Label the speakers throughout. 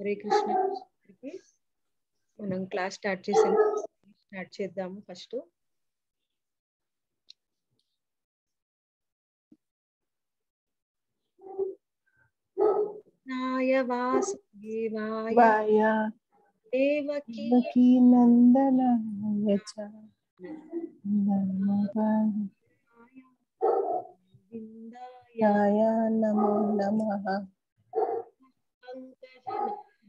Speaker 1: హరే కృష్ణ
Speaker 2: మనం class start చేసాం start చేద్దాము ఫస్ట్ వాసుదేవాయ
Speaker 3: నందనాయ నమో నమ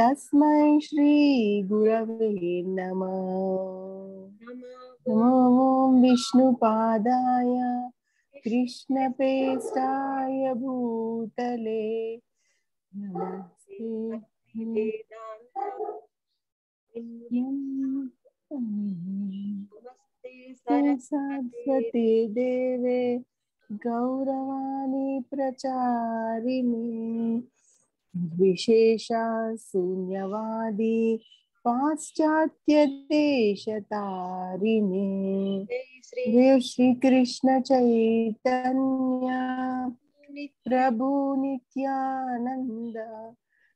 Speaker 3: तस्मै श्रीगुरवे नमः ॐ विष्णुपादाय कृष्णपेष्टाय भूतले नमस्ते सरस्वती देवे गौरवाणी प्रचारिणी द्विशेषा शून्यवादी पाश्चात्य देश तारिणे देव श्री कृष्ण चैतन्य प्रभु नित्यानंद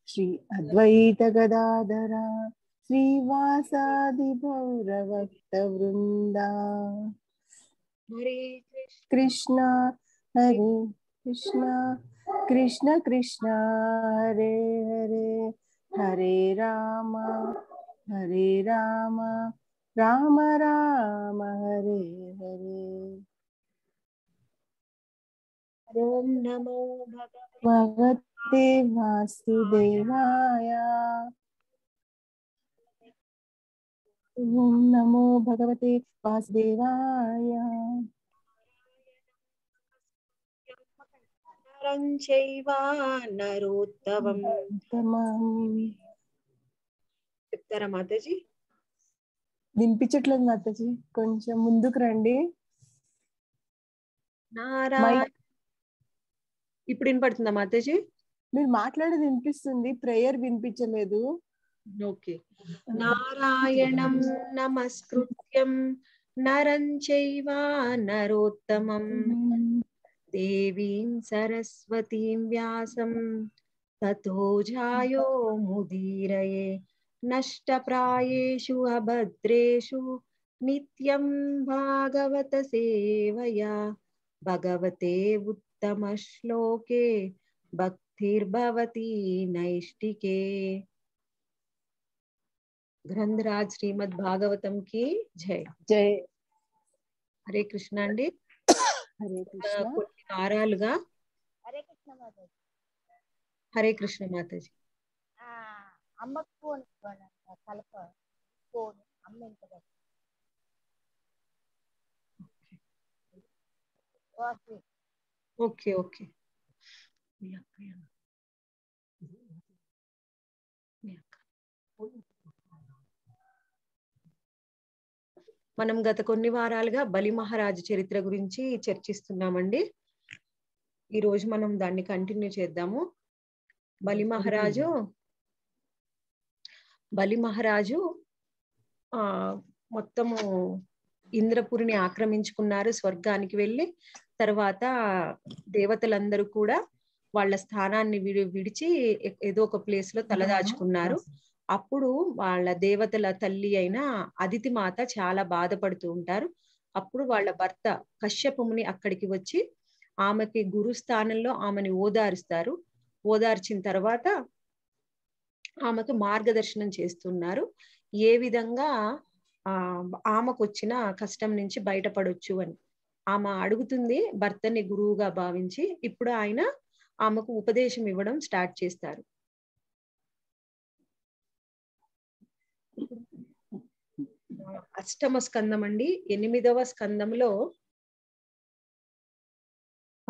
Speaker 3: श्री अद्वैत गदाधरा श्रीवासादि भौरभक्त वृंदा हरे कृष्णा हरे कृष्णा कृष्ण कृष्ण हरे हरे हरे राम हरे राम राम राम हरे हरे
Speaker 2: ॐ नमो
Speaker 3: भगवते वासुदेवाय ॐ नमो भगवते वासुदेवाय
Speaker 1: నరం నరోత్తమం చెప్తారా మాతాజీ
Speaker 4: వినిపించట్లేదు మాతాజీ కొంచెం ముందుకు రండి
Speaker 1: ఇప్పుడు వినపడుతుందా మాతాజీ
Speaker 4: మీరు మాట్లాడేది వినిపిస్తుంది ప్రేయర్
Speaker 1: వినిపించలేదు ఓకే నారాయణం నమస్కృత్యం నరం చైవ నరోత్తమం देवीं सरस्वतीं व्यासं ततो जायो मुदीरये नष्टप्रायेषु अभद्रेषु नित्यं भागवतसेवया भगवते उत्तमश्लोके भक्तिर्भवती नैष्टिके ग्रंथराज శ్రీమద్ భాగవతం की जय जय हरे कृष्णा अंडी हरे కృష్ణ దారాలుగా
Speaker 3: హరే కృష్ణ మాతాజీ
Speaker 1: హరే కృష్ణ మాతాజీ
Speaker 3: అమ్మకు ఫోన్ కలప ఫోన్
Speaker 2: ఓకే ఓకే
Speaker 1: మనం గత కొన్ని వారాలుగా బలి మహారాజు చరిత్ర గురించి చర్చిస్తున్నామండి ఈ రోజు మనం దాన్ని కంటిన్యూ చేద్దాము బలి మహారాజు బలి మహారాజు ఆ మొత్తము ఇంద్రపురిని ఆక్రమించుకున్నారు స్వర్గానికి వెళ్ళి తర్వాత దేవతలందరూ కూడా వాళ్ళ స్థానాన్ని విడి విడిచి ఏదో ఒక ప్లేస్ లో తలదాచుకున్నారు అప్పుడు వాళ్ళ దేవతల తల్లి అయిన అదితి మాత చాలా బాధపడుతూ ఉంటారు అప్పుడు వాళ్ళ భర్త కశ్యపముని అక్కడికి వచ్చి ఆమెకి గురు స్థానంలో ఆమెని ఓదారుస్తారు ఓదార్చిన తర్వాత ఆమెకు మార్గదర్శనం చేస్తున్నారు ఏ విధంగా ఆమెకు వచ్చిన కష్టం నుంచి బయటపడొచ్చు అని ఆమె అడుగుతుంది భర్తని గురువుగా భావించి ఇప్పుడు ఆయన ఆమెకు ఉపదేశం ఇవ్వడం స్టార్ట్ చేస్తారు
Speaker 2: అష్టమ స్కందం అండి ఎనిమిదవ స్కందంలో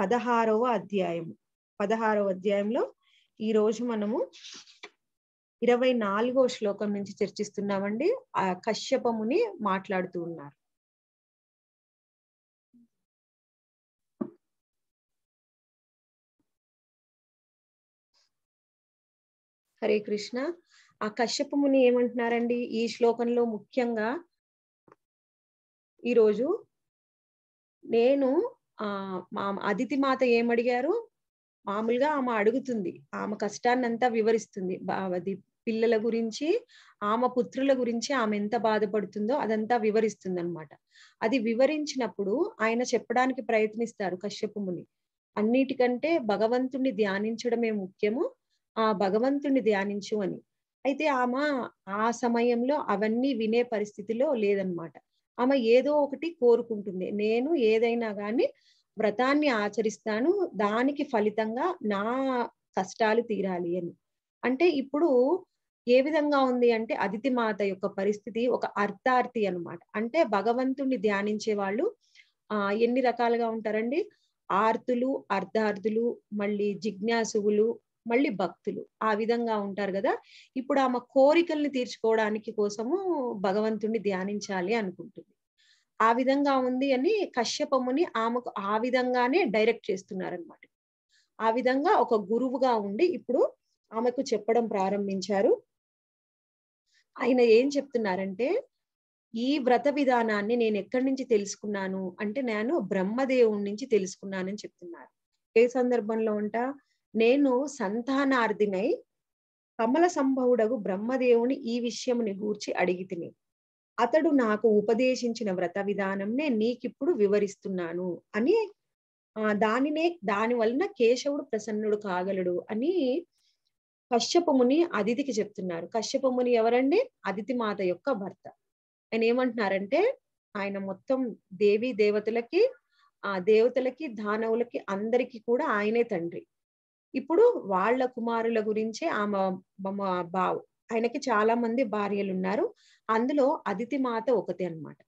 Speaker 1: పదహారవ అధ్యాయము పదహారవ అధ్యాయంలో ఈ రోజు మనము
Speaker 2: ఇరవై నాలుగో శ్లోకం నుంచి చర్చిస్తున్నామండి ఆ కశ్యపముని మాట్లాడుతూ ఉన్నారు హరే కృష్ణ ఆ కశ్యపముని ఏమంటున్నారండి ఈ శ్లోకంలో ముఖ్యంగా
Speaker 1: ఈరోజు నేను మా అతిథి మాత ఏమడిగారు మామూలుగా ఆమె అడుగుతుంది ఆమె కష్టాన్ని అంతా వివరిస్తుంది అది పిల్లల గురించి ఆమె పుత్రుల గురించి ఆమె ఎంత బాధపడుతుందో అదంతా వివరిస్తుంది అనమాట అది వివరించినప్పుడు ఆయన చెప్పడానికి ప్రయత్నిస్తారు కశ్యపు ముని అన్నిటికంటే భగవంతుణ్ణి ధ్యానించడమే ముఖ్యము ఆ భగవంతుణ్ణి ధ్యానించు అని అయితే ఆమె ఆ సమయంలో అవన్నీ వినే పరిస్థితిలో లేదనమాట ఆమె ఏదో ఒకటి కోరుకుంటుంది నేను ఏదైనా కానీ వ్రతాన్ని ఆచరిస్తాను దానికి ఫలితంగా నా కష్టాలు తీరాలి అని అంటే ఇప్పుడు ఏ విధంగా ఉంది అంటే అతిథి మాత యొక్క పరిస్థితి ఒక అర్థార్థి అనమాట అంటే భగవంతుణ్ణి ధ్యానించే వాళ్ళు ఆ ఎన్ని రకాలుగా ఉంటారండి ఆర్తులు అర్ధార్థులు మళ్ళీ జిజ్ఞాసువులు మళ్ళీ భక్తులు ఆ విధంగా ఉంటారు కదా ఇప్పుడు ఆమె కోరికల్ని తీర్చుకోవడానికి కోసము భగవంతుణ్ణి ధ్యానించాలి అనుకుంటుంది ఆ విధంగా ఉంది అని కశ్యపముని ఆమెకు ఆ విధంగానే డైరెక్ట్ చేస్తున్నారనమాట ఆ విధంగా ఒక గురువుగా ఉండి ఇప్పుడు ఆమెకు చెప్పడం ప్రారంభించారు ఆయన ఏం చెప్తున్నారంటే ఈ వ్రత విధానాన్ని నేను ఎక్కడి నుంచి తెలుసుకున్నాను అంటే నేను బ్రహ్మదేవుడి నుంచి తెలుసుకున్నానని చెప్తున్నారు ఏ సందర్భంలో ఉంటా నేను సంతానార్థినై కమల సంభవుడగు బ్రహ్మదేవుని ఈ విషయముని గూర్చి అడిగి తిని అతడు నాకు ఉపదేశించిన వ్రత విధానంనే నీకిప్పుడు వివరిస్తున్నాను అని దానినే దాని వలన కేశవుడు ప్రసన్నుడు కాగలడు అని కశ్యపముని అదితికి చెప్తున్నారు కశ్యపముని ఎవరండి అదితి మాత యొక్క భర్త ఆయన ఏమంటున్నారంటే ఆయన మొత్తం దేవి దేవతలకి ఆ దేవతలకి దానవులకి అందరికీ కూడా ఆయనే తండ్రి ఇప్పుడు వాళ్ళ కుమారుల గురించి ఆమె బావు ఆయనకి చాలా మంది భార్యలు ఉన్నారు అందులో అదితి మాత ఒకటి అనమాట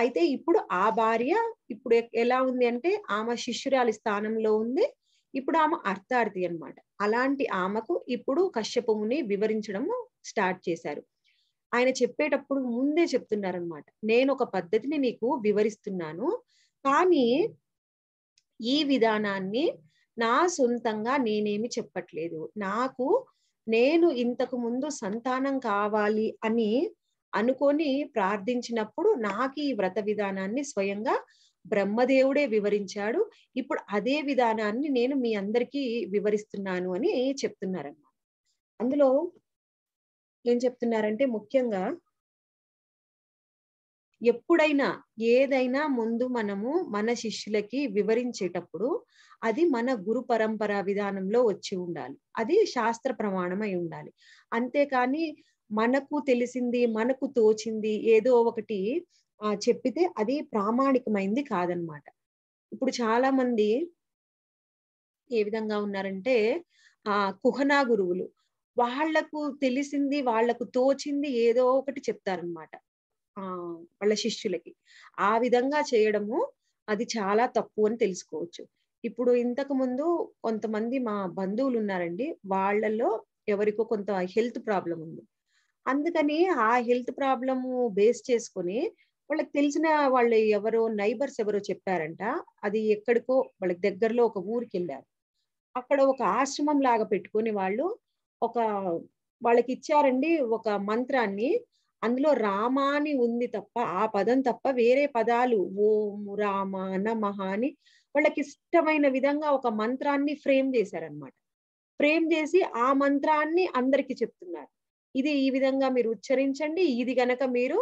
Speaker 1: అయితే ఇప్పుడు ఆ భార్య ఇప్పుడు ఎలా ఉంది అంటే ఆమె శిష్యురాలి స్థానంలో ఉంది ఇప్పుడు ఆమె అర్థార్థి అనమాట అలాంటి ఆమెకు ఇప్పుడు కశ్యపముని వివరించడం స్టార్ట్ చేశారు ఆయన చెప్పేటప్పుడు ముందే చెప్తున్నారనమాట నేను ఒక పద్ధతిని నీకు వివరిస్తున్నాను కానీ ఈ విధానాన్ని నా సొంతంగా నేనేమి చెప్పట్లేదు నాకు నేను ఇంతకు ముందు సంతానం కావాలి అని అనుకొని ప్రార్థించినప్పుడు నాకు ఈ వ్రత విధానాన్ని స్వయంగా బ్రహ్మదేవుడే వివరించాడు ఇప్పుడు అదే విధానాన్ని నేను మీ అందరికీ వివరిస్తున్నాను అని చెప్తున్నారన్నమాట అందులో ఏం చెప్తున్నారంటే ముఖ్యంగా ఎప్పుడైనా ఏదైనా ముందు మనము మన శిష్యులకి వివరించేటప్పుడు అది మన గురు పరంపర విధానంలో వచ్చి ఉండాలి అది శాస్త్ర ప్రమాణమై ఉండాలి అంతేకాని మనకు తెలిసింది మనకు తోచింది ఏదో ఒకటి చెప్పితే అది ప్రామాణికమైంది కాదనమాట ఇప్పుడు చాలా మంది ఏ విధంగా ఉన్నారంటే ఆ కుహనా గురువులు వాళ్లకు తెలిసింది వాళ్లకు తోచింది ఏదో ఒకటి చెప్తారనమాట ఆ వాళ్ళ శిష్యులకి ఆ విధంగా చేయడము అది చాలా తప్పు అని తెలుసుకోవచ్చు ఇప్పుడు ఇంతకు ముందు కొంతమంది మా బంధువులు ఉన్నారండి వాళ్లలో ఎవరికో కొంత హెల్త్ ప్రాబ్లం ఉంది అందుకని ఆ హెల్త్ ప్రాబ్లము బేస్ చేసుకుని వాళ్ళకి తెలిసిన వాళ్ళు ఎవరో నైబర్స్ ఎవరో చెప్పారంట అది ఎక్కడికో వాళ్ళకి దగ్గరలో ఒక ఊరికి వెళ్ళారు అక్కడ ఒక ఆశ్రమం లాగా పెట్టుకుని వాళ్ళు ఒక వాళ్ళకి ఇచ్చారండి ఒక మంత్రాన్ని అందులో రామాని ఉంది తప్ప ఆ పదం తప్ప వేరే పదాలు ఓం రామ నమహ అని వాళ్ళకి ఇష్టమైన విధంగా ఒక మంత్రాన్ని ఫ్రేమ్ చేశారనమాట ఫ్రేమ్ చేసి ఆ మంత్రాన్ని అందరికి చెప్తున్నారు ఇది ఈ విధంగా మీరు ఉచ్చరించండి ఇది గనక మీరు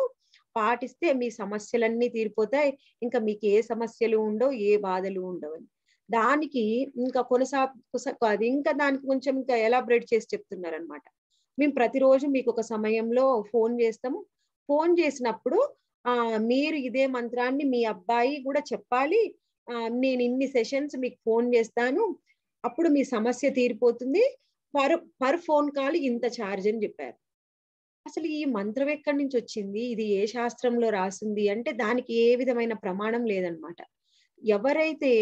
Speaker 1: పాటిస్తే మీ సమస్యలన్నీ తీరిపోతాయి ఇంకా మీకు ఏ సమస్యలు ఉండవు ఏ బాధలు ఉండవు అని దానికి ఇంకా కొనసా అది ఇంకా దానికి కొంచెం ఇంకా ఎలాబరేట్ చేసి చెప్తున్నారు అనమాట మేము ప్రతిరోజు మీకు ఒక సమయంలో ఫోన్ చేస్తాము ఫోన్ చేసినప్పుడు ఆ మీరు ఇదే మంత్రాన్ని మీ అబ్బాయి కూడా చెప్పాలి నేను ఇన్ని సెషన్స్ మీకు ఫోన్ చేస్తాను అప్పుడు మీ సమస్య తీరిపోతుంది పర్ పర్ ఫోన్ కాల్ ఇంత ఛార్జ్ అని చెప్పారు అసలు ఈ మంత్రం ఎక్కడి నుంచి వచ్చింది ఇది ఏ శాస్త్రంలో రాసింది అంటే దానికి ఏ విధమైన ప్రమాణం లేదనమాట ఎవరైతే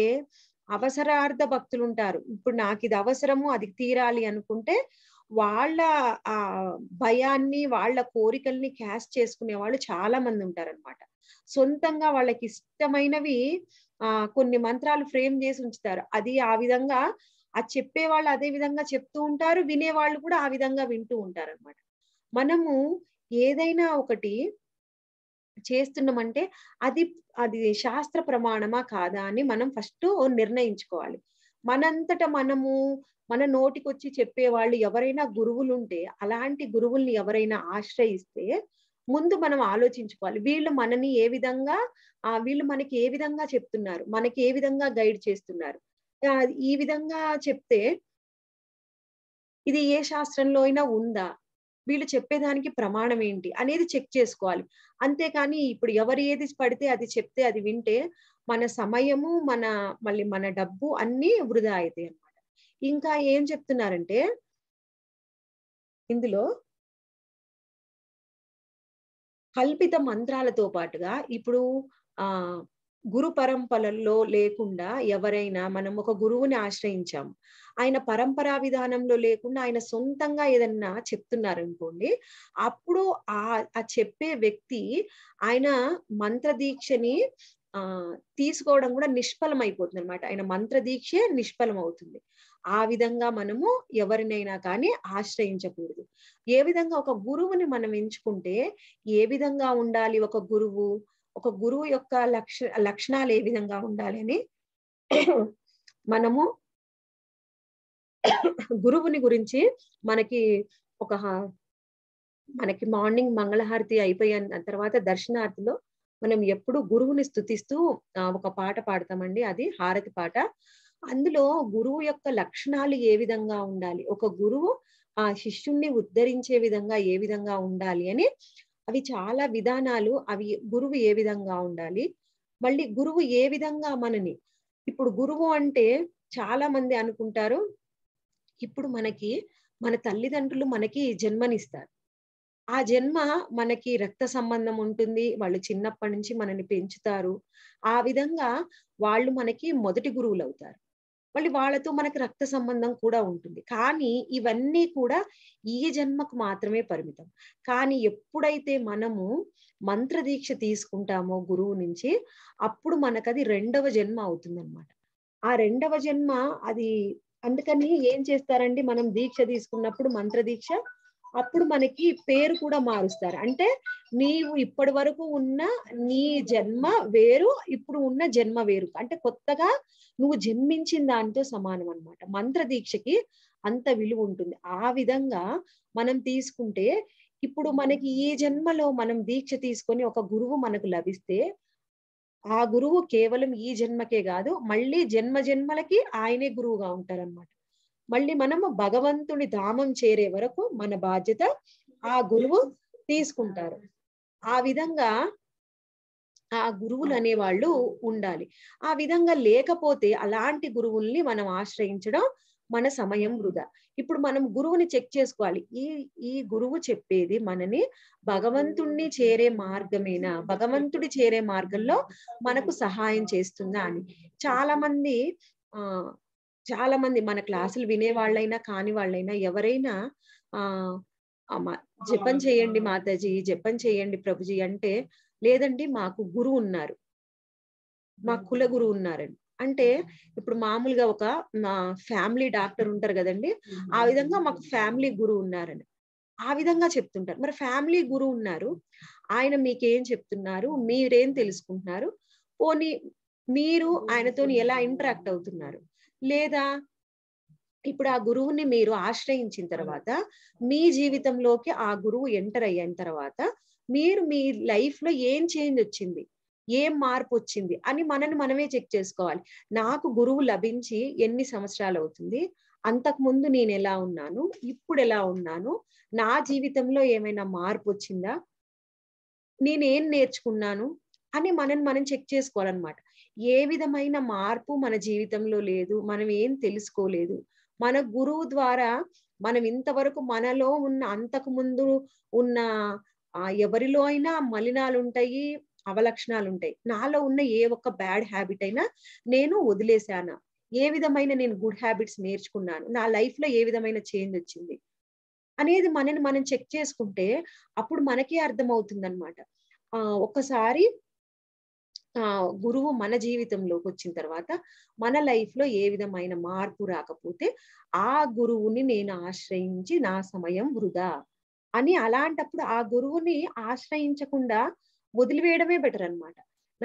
Speaker 1: అవసరార్థ భక్తులు ఉంటారు ఇప్పుడు నాకు ఇది అవసరము అది తీరాలి అనుకుంటే వాళ్ళ ఆ భయాన్ని వాళ్ళ కోరికల్ని క్యాష్ చేసుకునే వాళ్ళు చాలా మంది ఉంటారనమాట సొంతంగా వాళ్ళకి ఇష్టమైనవి ఆ కొన్ని మంత్రాలు ఫ్రేమ్ చేసి ఉంచుతారు అది ఆ విధంగా ఆ వాళ్ళు అదే విధంగా చెప్తూ ఉంటారు వినేవాళ్ళు కూడా ఆ విధంగా వింటూ ఉంటారు అనమాట మనము ఏదైనా ఒకటి చేస్తున్నామంటే అది అది శాస్త్ర ప్రమాణమా కాదా అని మనం ఫస్ట్ నిర్ణయించుకోవాలి మనంతట మనము మన నోటికొచ్చి చెప్పే వాళ్ళు ఎవరైనా గురువులుంటే అలాంటి గురువుల్ని ఎవరైనా ఆశ్రయిస్తే ముందు మనం ఆలోచించుకోవాలి వీళ్ళు మనని ఏ విధంగా వీళ్ళు మనకి ఏ విధంగా చెప్తున్నారు మనకి ఏ విధంగా గైడ్ చేస్తున్నారు ఈ విధంగా చెప్తే ఇది ఏ శాస్త్రంలో అయినా ఉందా వీళ్ళు చెప్పేదానికి ప్రమాణం ఏంటి అనేది చెక్ చేసుకోవాలి అంతేకాని ఇప్పుడు ఎవరు ఏది పడితే అది చెప్తే అది వింటే మన సమయము మన మళ్ళీ మన డబ్బు
Speaker 2: అన్నీ వృధా అవుతాయి అనమాట ఇంకా ఏం చెప్తున్నారంటే ఇందులో కల్పిత మంత్రాలతో
Speaker 1: పాటుగా ఇప్పుడు ఆ గురు పరంపరల్లో లేకుండా ఎవరైనా మనం ఒక గురువుని ఆశ్రయించాం ఆయన పరంపరా విధానంలో లేకుండా ఆయన సొంతంగా ఏదన్నా చెప్తున్నారు అనుకోండి అప్పుడు ఆ ఆ చెప్పే వ్యక్తి ఆయన మంత్ర దీక్షని ఆ తీసుకోవడం కూడా నిష్ఫలం అయిపోతుంది అనమాట ఆయన మంత్ర దీక్షే నిష్ఫలం అవుతుంది ఆ విధంగా మనము ఎవరినైనా కానీ ఆశ్రయించకూడదు ఏ విధంగా ఒక గురువుని మనం ఎంచుకుంటే ఏ విధంగా ఉండాలి ఒక గురువు ఒక గురువు యొక్క లక్ష లక్షణాలు ఏ విధంగా ఉండాలి అని మనము గురువుని గురించి మనకి ఒక మనకి మార్నింగ్ మంగళహారతి అయిపోయిన తర్వాత దర్శనార్థిలో మనం ఎప్పుడు గురువుని స్థుతిస్తూ ఒక పాట పాడతామండి అది హారతి పాట అందులో గురువు యొక్క లక్షణాలు ఏ విధంగా ఉండాలి ఒక గురువు ఆ శిష్యుణ్ణి ఉద్ధరించే విధంగా ఏ విధంగా ఉండాలి అని అవి చాలా విధానాలు అవి గురువు ఏ విధంగా ఉండాలి మళ్ళీ గురువు ఏ విధంగా మనని ఇప్పుడు గురువు అంటే చాలా మంది అనుకుంటారు ఇప్పుడు మనకి మన తల్లిదండ్రులు మనకి జన్మనిస్తారు ఆ జన్మ మనకి రక్త సంబంధం ఉంటుంది వాళ్ళు చిన్నప్పటి నుంచి మనని పెంచుతారు ఆ విధంగా వాళ్ళు మనకి మొదటి గురువులు అవుతారు మళ్ళీ వాళ్ళతో మనకి రక్త సంబంధం కూడా ఉంటుంది కానీ ఇవన్నీ కూడా ఈ జన్మకు మాత్రమే పరిమితం కానీ ఎప్పుడైతే మనము మంత్రదీక్ష తీసుకుంటామో గురువు నుంచి అప్పుడు మనకు అది రెండవ జన్మ అవుతుందన్నమాట ఆ రెండవ జన్మ అది అందుకని ఏం చేస్తారండి మనం దీక్ష తీసుకున్నప్పుడు మంత్రదీక్ష అప్పుడు మనకి పేరు కూడా మారుస్తారు అంటే నీవు ఇప్పటి వరకు ఉన్న నీ జన్మ వేరు ఇప్పుడు ఉన్న జన్మ వేరు అంటే కొత్తగా నువ్వు జన్మించిన దానితో సమానం అనమాట మంత్ర దీక్షకి అంత విలువ ఉంటుంది ఆ విధంగా మనం తీసుకుంటే ఇప్పుడు మనకి ఈ జన్మలో మనం దీక్ష తీసుకొని ఒక గురువు మనకు లభిస్తే ఆ గురువు కేవలం ఈ జన్మకే కాదు మళ్ళీ జన్మ జన్మలకి ఆయనే గురువుగా ఉంటారనమాట మళ్ళీ మనము భగవంతుని ధామం చేరే వరకు మన బాధ్యత ఆ గురువు తీసుకుంటారు ఆ విధంగా ఆ గురువులు అనేవాళ్ళు ఉండాలి ఆ విధంగా లేకపోతే అలాంటి గురువుల్ని మనం ఆశ్రయించడం మన సమయం వృధా ఇప్పుడు మనం గురువుని చెక్ చేసుకోవాలి ఈ ఈ గురువు చెప్పేది మనని భగవంతుణ్ణి చేరే మార్గమేనా భగవంతుడి చేరే మార్గంలో మనకు సహాయం చేస్తుందా అని చాలా మంది ఆ చాలా మంది మన క్లాసులు వినే వాళ్ళైనా కాని వాళ్ళైనా ఎవరైనా ఆ జపం చేయండి మాతాజీ జపం చేయండి ప్రభుజీ అంటే లేదండి మాకు గురువు ఉన్నారు మా కుల గురువు ఉన్నారండి అంటే ఇప్పుడు మామూలుగా ఒక మా ఫ్యామిలీ డాక్టర్ ఉంటారు కదండి ఆ విధంగా మాకు ఫ్యామిలీ గురువు ఉన్నారని ఆ విధంగా చెప్తుంటారు మరి ఫ్యామిలీ గురువు ఉన్నారు ఆయన మీకేం చెప్తున్నారు మీరేం తెలుసుకుంటున్నారు పోనీ మీరు ఆయనతో ఎలా ఇంటరాక్ట్ అవుతున్నారు లేదా ఇప్పుడు ఆ గురువుని మీరు ఆశ్రయించిన తర్వాత మీ జీవితంలోకి ఆ గురువు ఎంటర్ అయిన తర్వాత మీరు మీ లైఫ్ లో ఏం చేంజ్ వచ్చింది ఏం మార్పు వచ్చింది అని మనని మనమే చెక్ చేసుకోవాలి నాకు గురువు లభించి ఎన్ని సంవత్సరాలు అవుతుంది అంతకుముందు నేను ఎలా ఉన్నాను ఇప్పుడు ఎలా ఉన్నాను నా జీవితంలో ఏమైనా మార్పు వచ్చిందా నేనేం నేర్చుకున్నాను అని మనని మనం చెక్ చేసుకోవాలన్నమాట ఏ విధమైన మార్పు మన జీవితంలో లేదు మనం ఏం తెలుసుకోలేదు మన గురువు ద్వారా మనం ఇంతవరకు మనలో ఉన్న అంతకు ముందు ఉన్న ఎవరిలో అయినా మలినాలు ఉంటాయి అవలక్షణాలు ఉంటాయి నాలో ఉన్న ఏ ఒక్క బ్యాడ్ హ్యాబిట్ అయినా నేను వదిలేశాను ఏ విధమైన నేను గుడ్ హ్యాబిట్స్ నేర్చుకున్నాను నా లైఫ్ లో ఏ విధమైన చేంజ్ వచ్చింది అనేది మనని మనం చెక్ చేసుకుంటే అప్పుడు మనకే అర్థమవుతుంది అనమాట ఒక్కసారి గురువు మన జీవితంలోకి వచ్చిన తర్వాత మన లైఫ్ లో ఏ విధమైన మార్పు రాకపోతే ఆ గురువుని నేను ఆశ్రయించి నా సమయం వృధా అని అలాంటప్పుడు ఆ గురువుని ఆశ్రయించకుండా వదిలివేయడమే బెటర్ అనమాట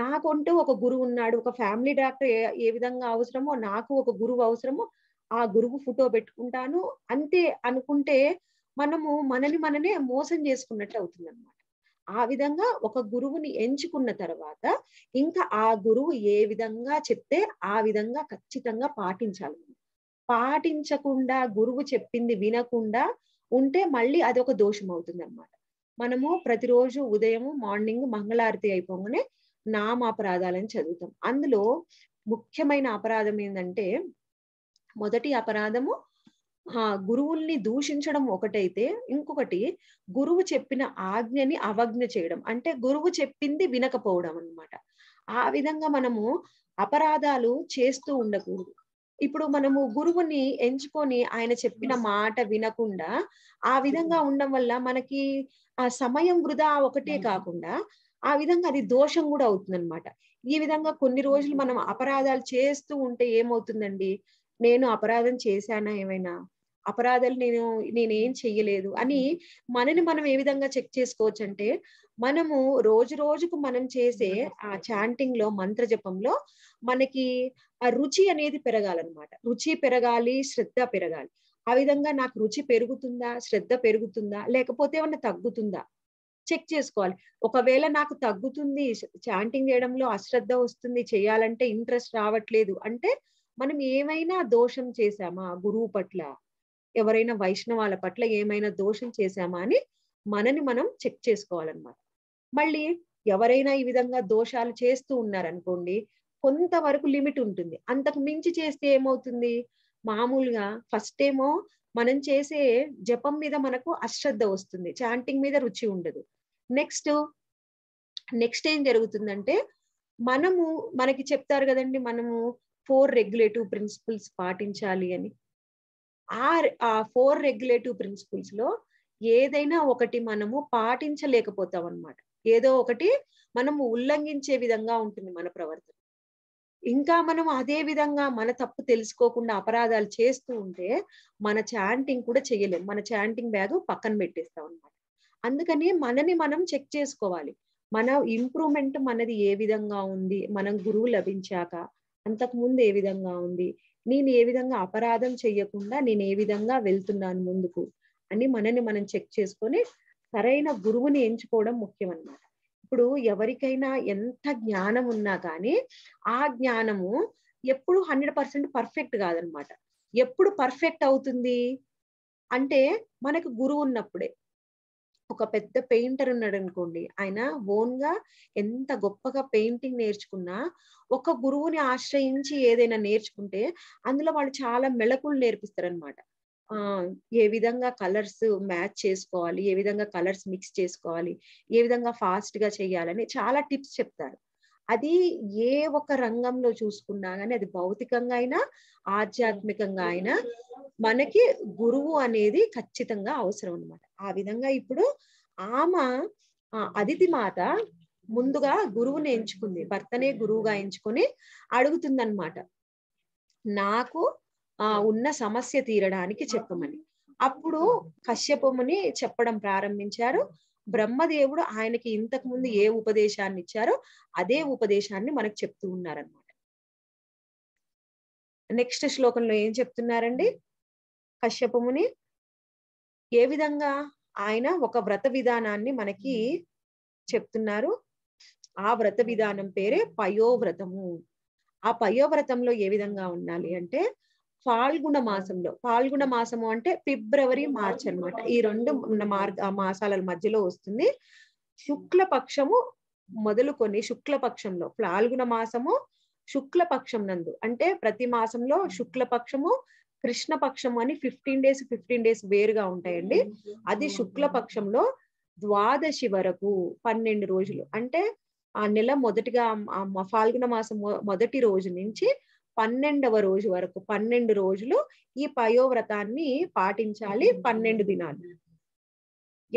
Speaker 1: నాకంటూ ఒక గురువు ఉన్నాడు ఒక ఫ్యామిలీ డాక్టర్ ఏ విధంగా అవసరమో నాకు ఒక గురువు అవసరమో ఆ గురువు ఫోటో పెట్టుకుంటాను అంతే అనుకుంటే మనము మనని మననే మోసం చేసుకున్నట్టు అవుతుంది అనమాట ఆ విధంగా ఒక గురువుని ఎంచుకున్న తర్వాత ఇంకా ఆ గురువు ఏ విధంగా చెప్తే ఆ విధంగా ఖచ్చితంగా పాటించాలి పాటించకుండా గురువు చెప్పింది వినకుండా ఉంటే మళ్ళీ అది ఒక దోషం అవుతుంది అనమాట మనము ప్రతిరోజు ఉదయం మార్నింగ్ మంగళారతి అయిపోగానే నామ చదువుతాం అందులో ముఖ్యమైన అపరాధం ఏంటంటే మొదటి అపరాధము గురువుల్ని దూషించడం ఒకటైతే ఇంకొకటి గురువు చెప్పిన ఆజ్ఞని అవజ్ఞ చేయడం అంటే గురువు చెప్పింది వినకపోవడం అనమాట ఆ విధంగా మనము అపరాధాలు చేస్తూ ఉండకూడదు ఇప్పుడు మనము గురువుని ఎంచుకొని ఆయన చెప్పిన మాట వినకుండా ఆ విధంగా mm-hmm. ఉండడం వల్ల మనకి ఆ సమయం వృధా ఒకటే mm-hmm. కాకుండా ఆ విధంగా అది దోషం కూడా అవుతుంది అనమాట ఈ విధంగా కొన్ని రోజులు mm-hmm. మనం అపరాధాలు చేస్తూ ఉంటే ఏమవుతుందండి నేను అపరాధం చేశానా ఏమైనా అపరాధాలు నేను నేనేం చెయ్యలేదు అని మనని మనం ఏ విధంగా చెక్ చేసుకోవచ్చు అంటే మనము రోజు రోజుకు మనం చేసే ఆ చాంటింగ్ లో మంత్ర జపంలో మనకి ఆ రుచి అనేది పెరగాలన్నమాట రుచి పెరగాలి శ్రద్ధ పెరగాలి ఆ విధంగా నాకు రుచి పెరుగుతుందా శ్రద్ధ పెరుగుతుందా లేకపోతే ఏమన్నా తగ్గుతుందా చెక్ చేసుకోవాలి ఒకవేళ నాకు తగ్గుతుంది చాంటింగ్ చేయడంలో అశ్రద్ధ వస్తుంది చేయాలంటే ఇంట్రెస్ట్ రావట్లేదు అంటే మనం ఏమైనా దోషం చేశామా గురువు పట్ల ఎవరైనా వైష్ణవాల పట్ల ఏమైనా దోషం చేశామా అని మనని మనం చెక్ చేసుకోవాలన్నమాట మళ్ళీ ఎవరైనా ఈ విధంగా దోషాలు చేస్తూ ఉన్నారనుకోండి కొంతవరకు లిమిట్ ఉంటుంది అంతకు మించి చేస్తే ఏమవుతుంది మామూలుగా ఫస్ట్ ఏమో మనం చేసే జపం మీద మనకు అశ్రద్ధ వస్తుంది చాంటింగ్ మీద రుచి ఉండదు నెక్స్ట్ నెక్స్ట్ ఏం జరుగుతుందంటే మనము మనకి చెప్తారు కదండి మనము ఫోర్ రెగ్యులేటివ్ ప్రిన్సిపల్స్ పాటించాలి అని ఆ ఫోర్ రెగ్యులేటివ్ ప్రిన్సిపల్స్ లో ఏదైనా ఒకటి మనము పాటించలేకపోతాం అనమాట ఏదో ఒకటి మనము ఉల్లంఘించే విధంగా ఉంటుంది మన ప్రవర్తన ఇంకా మనం అదే విధంగా మన తప్పు తెలుసుకోకుండా అపరాధాలు చేస్తూ ఉంటే మన చాంటింగ్ కూడా చేయలేం మన చాంటింగ్ బ్యాగ్ పక్కన పెట్టేస్తాం అనమాట అందుకని మనని మనం చెక్ చేసుకోవాలి మన ఇంప్రూవ్మెంట్ మనది ఏ విధంగా ఉంది మనం గురువు లభించాక అంతకు ముందు ఏ విధంగా ఉంది నేను ఏ విధంగా అపరాధం చెయ్యకుండా నేను ఏ విధంగా వెళ్తున్నాను ముందుకు అని మనని మనం చెక్ చేసుకొని సరైన గురువుని ఎంచుకోవడం ముఖ్యం అన్నమాట ఇప్పుడు ఎవరికైనా ఎంత జ్ఞానం ఉన్నా కానీ ఆ జ్ఞానము ఎప్పుడు హండ్రెడ్ పర్సెంట్ పర్ఫెక్ట్ కాదనమాట ఎప్పుడు పర్ఫెక్ట్ అవుతుంది అంటే మనకు గురువు ఉన్నప్పుడే ఒక పెద్ద పెయింటర్ ఉన్నాడు అనుకోండి ఆయన ఓన్ గా ఎంత గొప్పగా పెయింటింగ్ నేర్చుకున్నా ఒక గురువుని ఆశ్రయించి ఏదైనా నేర్చుకుంటే అందులో వాళ్ళు చాలా మెళకులు ఆ ఏ విధంగా కలర్స్ మ్యాచ్ చేసుకోవాలి ఏ విధంగా కలర్స్ మిక్స్ చేసుకోవాలి ఏ విధంగా ఫాస్ట్ గా చేయాలని చాలా టిప్స్ చెప్తారు అది ఏ ఒక రంగంలో చూసుకున్నా కానీ అది భౌతికంగా అయినా ఆధ్యాత్మికంగా అయినా మనకి గురువు అనేది ఖచ్చితంగా అవసరం అనమాట ఆ విధంగా ఇప్పుడు ఆమె అతిథి మాత ముందుగా గురువుని ఎంచుకుంది భర్తనే గురువుగా ఎంచుకొని అడుగుతుందన్నమాట నాకు ఆ ఉన్న సమస్య తీరడానికి చెప్పమని అప్పుడు కశ్యపముని చెప్పడం ప్రారంభించారు బ్రహ్మదేవుడు ఆయనకి ఇంతకు ముందు ఏ ఉపదేశాన్ని ఇచ్చారో
Speaker 2: అదే ఉపదేశాన్ని మనకు చెప్తూ ఉన్నారనమాట నెక్స్ట్ శ్లోకంలో ఏం చెప్తున్నారండి కశ్యపముని ఏ విధంగా
Speaker 1: ఆయన ఒక వ్రత విధానాన్ని మనకి చెప్తున్నారు ఆ వ్రత విధానం పేరే పయోవ్రతము ఆ పయోవ్రతంలో ఏ విధంగా ఉండాలి అంటే పాల్గొన మాసంలో పాల్గొన మాసము అంటే ఫిబ్రవరి మార్చ్ అనమాట ఈ రెండు మాసాల మధ్యలో వస్తుంది శుక్ల పక్షము మొదలుకొని శుక్ల పక్షంలో పాల్గొన మాసము శుక్ల పక్షం నందు అంటే ప్రతి మాసంలో శుక్ల పక్షము కృష్ణ పక్షం అని ఫిఫ్టీన్ డేస్ ఫిఫ్టీన్ డేస్ వేరుగా ఉంటాయండి అది శుక్ల పక్షంలో ద్వాదశి వరకు పన్నెండు రోజులు అంటే ఆ నెల మొదటిగా ఫాల్గుణ మాసం మొదటి రోజు నుంచి పన్నెండవ రోజు వరకు పన్నెండు రోజులు ఈ పయోవ్రతాన్ని పాటించాలి పన్నెండు దినాలు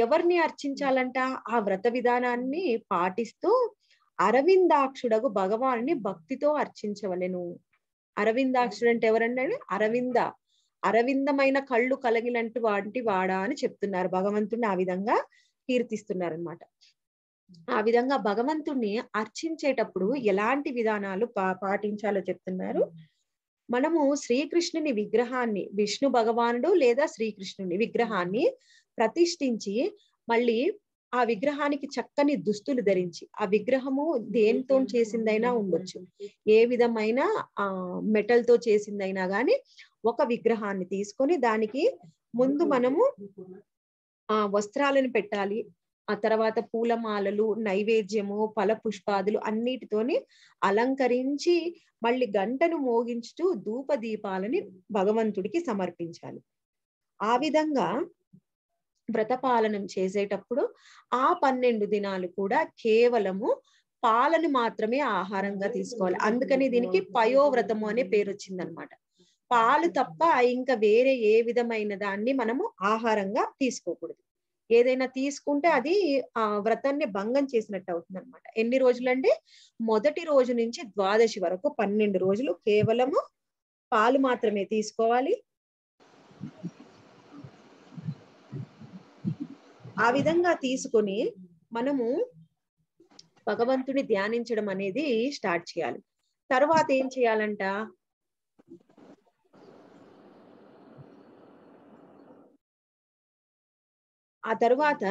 Speaker 1: ఎవరిని అర్చించాలంట ఆ వ్రత విధానాన్ని పాటిస్తూ అరవిందాక్షుడకు భగవాన్ని భక్తితో అర్చించవలెను అరవిందాక్షుడు అంటే ఎవరంటే అరవింద అరవిందమైన కళ్ళు కలిగినట్టు వాటి వాడా అని చెప్తున్నారు భగవంతుడిని ఆ విధంగా కీర్తిస్తున్నారు అనమాట ఆ విధంగా భగవంతుణ్ణి అర్చించేటప్పుడు ఎలాంటి విధానాలు పా పాటించాలో చెప్తున్నారు మనము శ్రీకృష్ణుని విగ్రహాన్ని విష్ణు భగవానుడు లేదా శ్రీకృష్ణుని విగ్రహాన్ని ప్రతిష్ఠించి మళ్ళీ ఆ విగ్రహానికి చక్కని దుస్తులు ధరించి ఆ విగ్రహము దేనితో చేసిందైనా ఉండొచ్చు ఏ విధమైన ఆ మెటల్ తో చేసిందైనా గాని ఒక విగ్రహాన్ని తీసుకొని దానికి ముందు మనము ఆ వస్త్రాలను పెట్టాలి ఆ తర్వాత పూలమాలలు నైవేద్యము ఫల పుష్పాదులు అన్నిటితోని అలంకరించి మళ్ళీ గంటను మోగించుతూ ధూప దీపాలని భగవంతుడికి సమర్పించాలి ఆ విధంగా వ్రతపాలనం చేసేటప్పుడు ఆ పన్నెండు దినాలు కూడా కేవలము పాలను మాత్రమే ఆహారంగా తీసుకోవాలి అందుకని దీనికి పయోవ్రతము అనే పేరు వచ్చిందనమాట పాలు తప్ప ఇంకా వేరే ఏ విధమైన దాన్ని మనము ఆహారంగా తీసుకోకూడదు ఏదైనా తీసుకుంటే అది ఆ వ్రతాన్ని భంగం చేసినట్టు అవుతుంది అనమాట ఎన్ని రోజులంటే మొదటి రోజు నుంచి ద్వాదశి వరకు పన్నెండు రోజులు కేవలము పాలు మాత్రమే తీసుకోవాలి ఆ విధంగా తీసుకొని మనము భగవంతుని ధ్యానించడం అనేది స్టార్ట్ చేయాలి తర్వాత ఏం చేయాలంట ఆ తర్వాత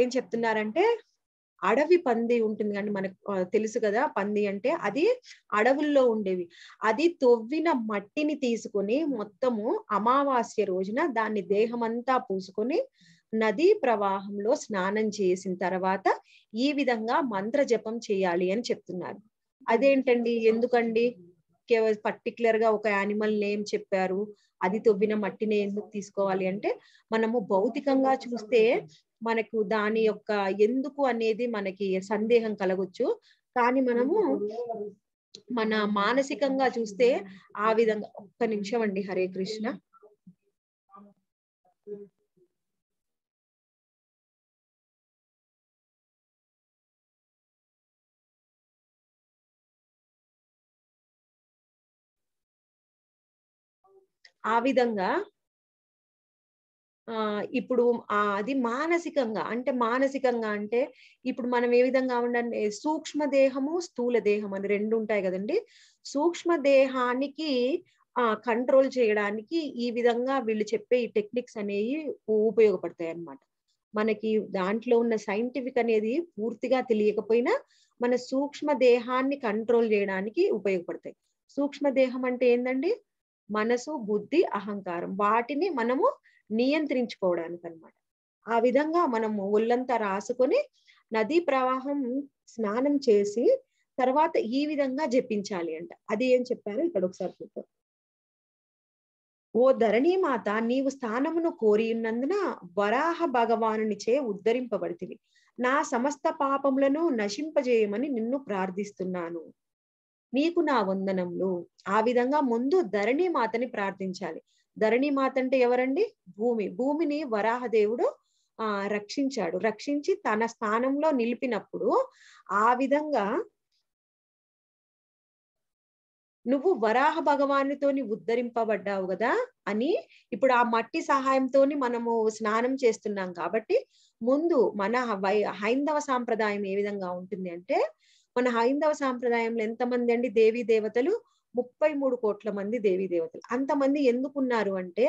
Speaker 1: ఏం చెప్తున్నారంటే అడవి పంది ఉంటుంది అండి మనకు తెలుసు కదా పంది అంటే అది అడవుల్లో ఉండేవి అది తొవ్విన మట్టిని తీసుకుని మొత్తము అమావాస్య రోజున దాన్ని దేహమంతా పూసుకొని నదీ ప్రవాహంలో స్నానం చేసిన తర్వాత ఈ విధంగా మంత్ర జపం చేయాలి అని చెప్తున్నారు అదేంటండి ఎందుకండి ఒకే పర్టికులర్ గా ఒక యానిమల్ నేమ్ చెప్పారు అది తవ్విన మట్టిని ఎందుకు తీసుకోవాలి అంటే మనము భౌతికంగా చూస్తే మనకు దాని యొక్క ఎందుకు అనేది మనకి సందేహం కలగొచ్చు కానీ మనము మన మానసికంగా చూస్తే
Speaker 2: ఆ విధంగా ఒక్క నిమిషం అండి హరే కృష్ణ ఆ విధంగా ఆ
Speaker 1: ఇప్పుడు అది మానసికంగా అంటే మానసికంగా అంటే ఇప్పుడు మనం ఏ విధంగా ఉండండి సూక్ష్మ దేహము స్థూల దేహం అని రెండు ఉంటాయి కదండి సూక్ష్మ దేహానికి ఆ కంట్రోల్ చేయడానికి ఈ విధంగా వీళ్ళు చెప్పే ఈ టెక్నిక్స్ అనేవి ఉపయోగపడతాయి అన్నమాట మనకి దాంట్లో ఉన్న సైంటిఫిక్ అనేది పూర్తిగా తెలియకపోయినా మన సూక్ష్మ దేహాన్ని కంట్రోల్ చేయడానికి ఉపయోగపడతాయి సూక్ష్మ దేహం అంటే ఏంటండి మనసు బుద్ధి అహంకారం వాటిని మనము నియంత్రించుకోవడానికి అనమాట ఆ విధంగా మనము ఒళ్ళంతా రాసుకొని నదీ ప్రవాహం స్నానం చేసి తర్వాత ఈ విధంగా జపించాలి అంట అది ఏం చెప్పారు ఇక్కడ ఒకసారి చూద్దాం ఓ ధరణి మాత నీవు స్థానమును కోరినందున వరాహ భగవానునిచే ఉద్ధరింపబడితివి నా సమస్త పాపములను నశింపజేయమని నిన్ను ప్రార్థిస్తున్నాను మీకు నా వందనములు ఆ విధంగా ముందు ధరణి మాతని ప్రార్థించాలి ధరణి మాత అంటే ఎవరండి భూమి భూమిని వరాహ దేవుడు ఆ రక్షించాడు రక్షించి తన స్థానంలో నిలిపినప్పుడు ఆ విధంగా నువ్వు వరాహ భగవానుతోని ఉద్ధరింపబడ్డావు కదా అని ఇప్పుడు ఆ మట్టి సహాయంతోని మనము స్నానం చేస్తున్నాం కాబట్టి ముందు మన హైందవ సాంప్రదాయం ఏ విధంగా ఉంటుంది అంటే మన హైందవ సాంప్రదాయంలో ఎంతమంది అండి దేవీ దేవతలు ముప్పై మూడు కోట్ల మంది దేవీ దేవతలు అంతమంది ఎందుకున్నారు అంటే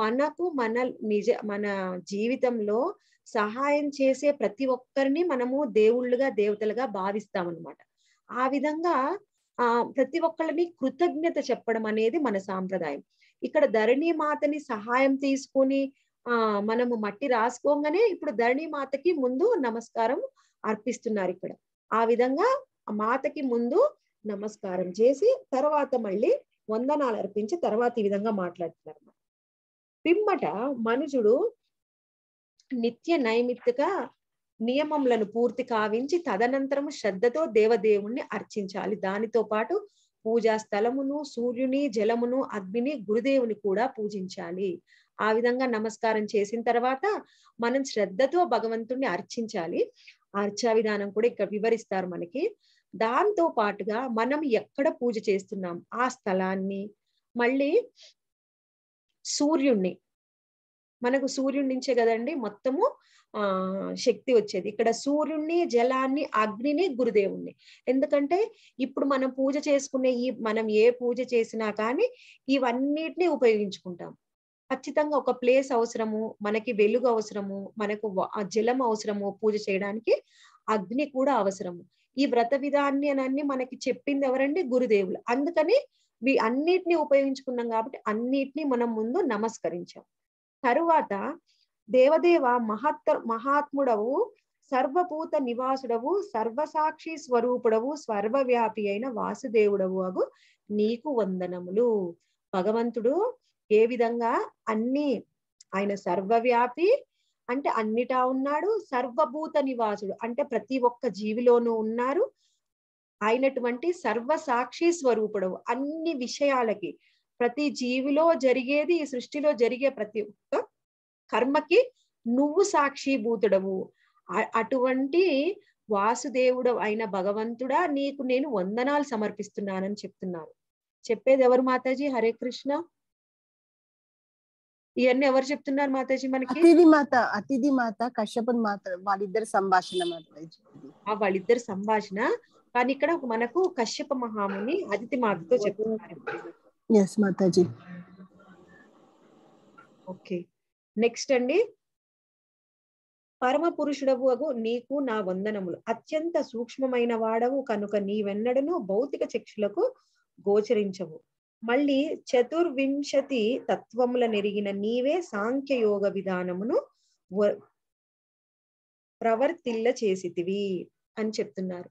Speaker 1: మనకు మన నిజ మన జీవితంలో సహాయం చేసే ప్రతి ఒక్కరిని మనము దేవుళ్ళుగా దేవతలుగా భావిస్తాం అనమాట ఆ విధంగా ఆ ప్రతి ఒక్కరిని కృతజ్ఞత చెప్పడం అనేది మన సాంప్రదాయం ఇక్కడ ధరణి మాతని సహాయం తీసుకొని ఆ మనము మట్టి రాసుకోగానే ఇప్పుడు ధరణి మాతకి ముందు నమస్కారం అర్పిస్తున్నారు ఇక్కడ ఆ విధంగా మాతకి ముందు నమస్కారం చేసి తర్వాత మళ్ళీ వందనాలు అర్పించి తర్వాత ఈ విధంగా మాట్లాడుతున్నారు పిమ్మట మనుషుడు నిత్య నైమిత్తిక నియమములను పూర్తి కావించి తదనంతరం శ్రద్ధతో దేవదేవుణ్ణి అర్చించాలి దానితో పాటు పూజా స్థలమును సూర్యుని జలమును అగ్ని గురుదేవుని కూడా పూజించాలి ఆ విధంగా నమస్కారం చేసిన తర్వాత మనం శ్రద్ధతో భగవంతుణ్ణి అర్చించాలి అర్చా విధానం కూడా ఇక్కడ వివరిస్తారు మనకి దాంతో పాటుగా మనం ఎక్కడ పూజ చేస్తున్నాం ఆ స్థలాన్ని మళ్ళీ సూర్యుణ్ణి మనకు సూర్యుడి నుంచే కదండి మొత్తము ఆ శక్తి వచ్చేది ఇక్కడ సూర్యుణ్ణి జలాన్ని అగ్నిని గురుదేవుణ్ణి ఎందుకంటే ఇప్పుడు మనం పూజ చేసుకునే ఈ మనం ఏ పూజ చేసినా కానీ ఇవన్నిటిని ఉపయోగించుకుంటాం ఖచ్చితంగా ఒక ప్లేస్ అవసరము మనకి వెలుగు అవసరము మనకు జలం అవసరము పూజ చేయడానికి అగ్ని కూడా అవసరము ఈ వ్రత విధాన్ని అని మనకి చెప్పింది ఎవరండి గురుదేవులు అందుకని వీ అన్నిటినీ ఉపయోగించుకున్నాం కాబట్టి అన్నిటినీ మనం ముందు నమస్కరించాం తరువాత దేవదేవ మహత్త మహాత్ముడవు సర్వభూత నివాసుడవు సర్వసాక్షి స్వరూపుడవు సర్వవ్యాపి అయిన వాసుదేవుడవు అగు నీకు వందనములు భగవంతుడు ఏ విధంగా అన్ని ఆయన సర్వవ్యాపి అంటే అన్నిటా ఉన్నాడు సర్వభూత నివాసుడు అంటే ప్రతి ఒక్క జీవిలోనూ ఉన్నారు అయినటువంటి సర్వ సాక్షి స్వరూపుడు అన్ని విషయాలకి ప్రతి జీవిలో జరిగేది ఈ సృష్టిలో జరిగే ప్రతి ఒక్క కర్మకి నువ్వు సాక్షిభూతుడవు అటువంటి వాసుదేవుడు అయిన భగవంతుడా నీకు నేను వందనాలు సమర్పిస్తున్నానని చెప్తున్నాను చెప్పేది ఎవరు మాతాజీ హరే కృష్ణ ఇవన్నీ ఎవరు చెప్తున్నారు మాతాజీ మనకి అతిథి మాత అతిథి మాత కశ్యపుని మాత వాళ్ళిద్దరు
Speaker 4: సంభాషణ
Speaker 2: మాతాజీ ఆ
Speaker 1: వాళ్ళిద్దరు సంభాషణ కానీ ఇక్కడ మనకు కశ్యప మహాముని అతిథి మాతతో చెప్తున్నారు
Speaker 4: ఎస్ మాతాజీ
Speaker 1: ఓకే నెక్స్ట్ అండి పరమ పురుషుడవు నీకు నా వందనములు అత్యంత సూక్ష్మమైన వాడవు కనుక నీ వెన్నడను భౌతిక చక్షులకు గోచరించవు మళ్ళీ చతుర్వింశతి తత్వముల నెరిగిన నీవే సాంఖ్యయోగ విధానమును ప్రవర్తిల్ల చేసితివి అని చెప్తున్నారు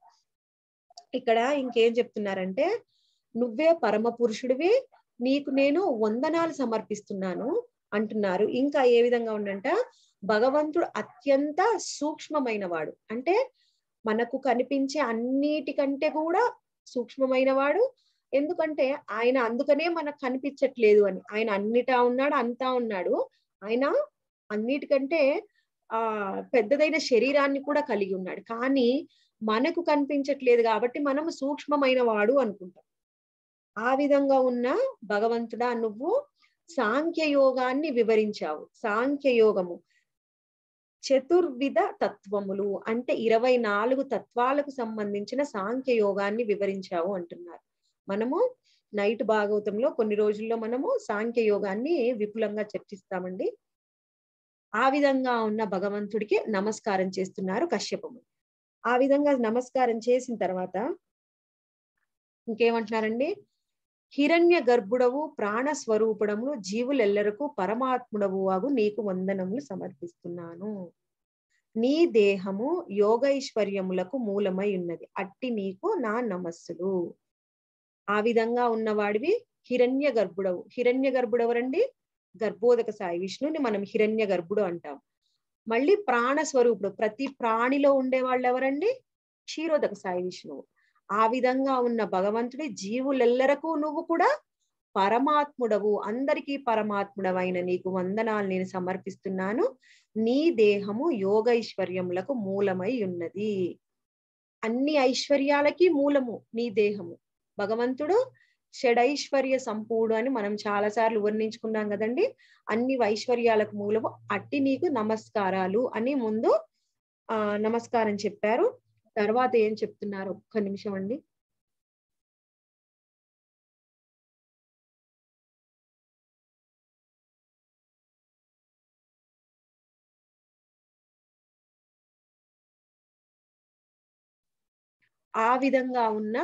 Speaker 1: ఇక్కడ ఇంకేం చెప్తున్నారంటే నువ్వే పరమ పురుషుడివి నీకు నేను వందనాలు సమర్పిస్తున్నాను అంటున్నారు ఇంకా ఏ విధంగా ఉండంట భగవంతుడు అత్యంత సూక్ష్మమైన వాడు అంటే మనకు కనిపించే అన్నిటికంటే కూడా సూక్ష్మమైన వాడు ఎందుకంటే ఆయన అందుకనే మనకు కనిపించట్లేదు అని ఆయన అన్నిటా ఉన్నాడు అంతా ఉన్నాడు ఆయన అన్నిటికంటే ఆ పెద్దదైన శరీరాన్ని కూడా కలిగి ఉన్నాడు కానీ మనకు కనిపించట్లేదు కాబట్టి మనము సూక్ష్మమైన వాడు అనుకుంటాం ఆ విధంగా ఉన్న భగవంతుడా నువ్వు సాంఖ్య యోగాన్ని వివరించావు సాంఖ్యయోగము చతుర్విధ తత్వములు అంటే ఇరవై నాలుగు తత్వాలకు సంబంధించిన సాంఖ్య యోగాన్ని వివరించావు అంటున్నారు మనము నైట్ భాగవతంలో కొన్ని రోజుల్లో మనము సాంఖ్య యోగాన్ని విపులంగా చర్చిస్తామండి ఆ విధంగా ఉన్న భగవంతుడికి నమస్కారం చేస్తున్నారు కశ్యపము ఆ విధంగా నమస్కారం చేసిన తర్వాత ఇంకేమంటున్నారండి హిరణ్య గర్భుడవు ప్రాణ స్వరూపుడము జీవులెల్లరకు పరమాత్ముడవు అగు నీకు వందనములు సమర్పిస్తున్నాను నీ దేహము యోగైశ్వర్యములకు మూలమై ఉన్నది అట్టి నీకు నా నమస్సులు ఆ విధంగా ఉన్నవాడివి హిరణ్య గర్భుడవు హిరణ్య గర్భుడెవరండి గర్భోదక సాయి విష్ణుని మనం హిరణ్య గర్భుడు అంటాం మళ్ళీ ప్రాణ స్వరూపుడు ప్రతి ప్రాణిలో ఉండే వాళ్ళు ఎవరండి క్షీరోదక సాయి విష్ణువు ఆ విధంగా ఉన్న భగవంతుడి జీవులెల్లరకు నువ్వు కూడా పరమాత్ముడవు అందరికీ పరమాత్ముడవైన నీకు వందనాలు నేను సమర్పిస్తున్నాను నీ దేహము యోగ ఐశ్వర్యములకు మూలమై ఉన్నది అన్ని ఐశ్వర్యాలకి మూలము నీ దేహము భగవంతుడు షడైశ్వర్య సంపూడు అని మనం చాలా సార్లు వర్ణించుకున్నాం కదండి అన్ని వైశ్వర్యాలకు మూలము అట్టి నీకు
Speaker 2: నమస్కారాలు అని ముందు ఆ నమస్కారం చెప్పారు తర్వాత ఏం చెప్తున్నారు ఒక్క నిమిషం అండి ఆ విధంగా ఉన్న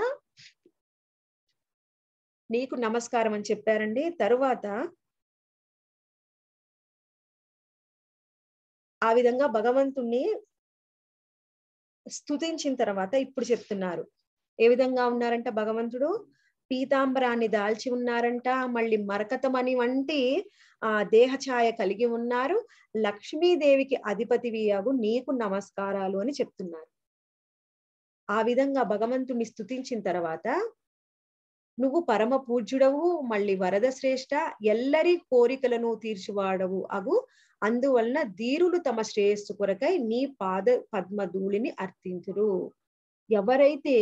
Speaker 2: నీకు నమస్కారం అని చెప్పారండి తరువాత ఆ విధంగా భగవంతుణ్ణి స్థుతించిన తర్వాత ఇప్పుడు
Speaker 1: చెప్తున్నారు ఏ విధంగా ఉన్నారంట భగవంతుడు పీతాంబరాన్ని దాల్చి ఉన్నారంట మళ్ళీ మరకతమని వంటి ఆ దేహఛాయ కలిగి ఉన్నారు లక్ష్మీదేవికి అధిపతివి వియాగు నీకు నమస్కారాలు అని చెప్తున్నారు ఆ విధంగా భగవంతుని స్థుతించిన తర్వాత నువ్వు పరమ పూజ్యుడవు మళ్ళీ వరద శ్రేష్ట ఎల్లరి కోరికలను తీర్చివాడవు అగు అందువలన ధీరులు తమ శ్రేయస్సు కొరకై నీ పాద పద్మధూళిని అర్థించురు ఎవరైతే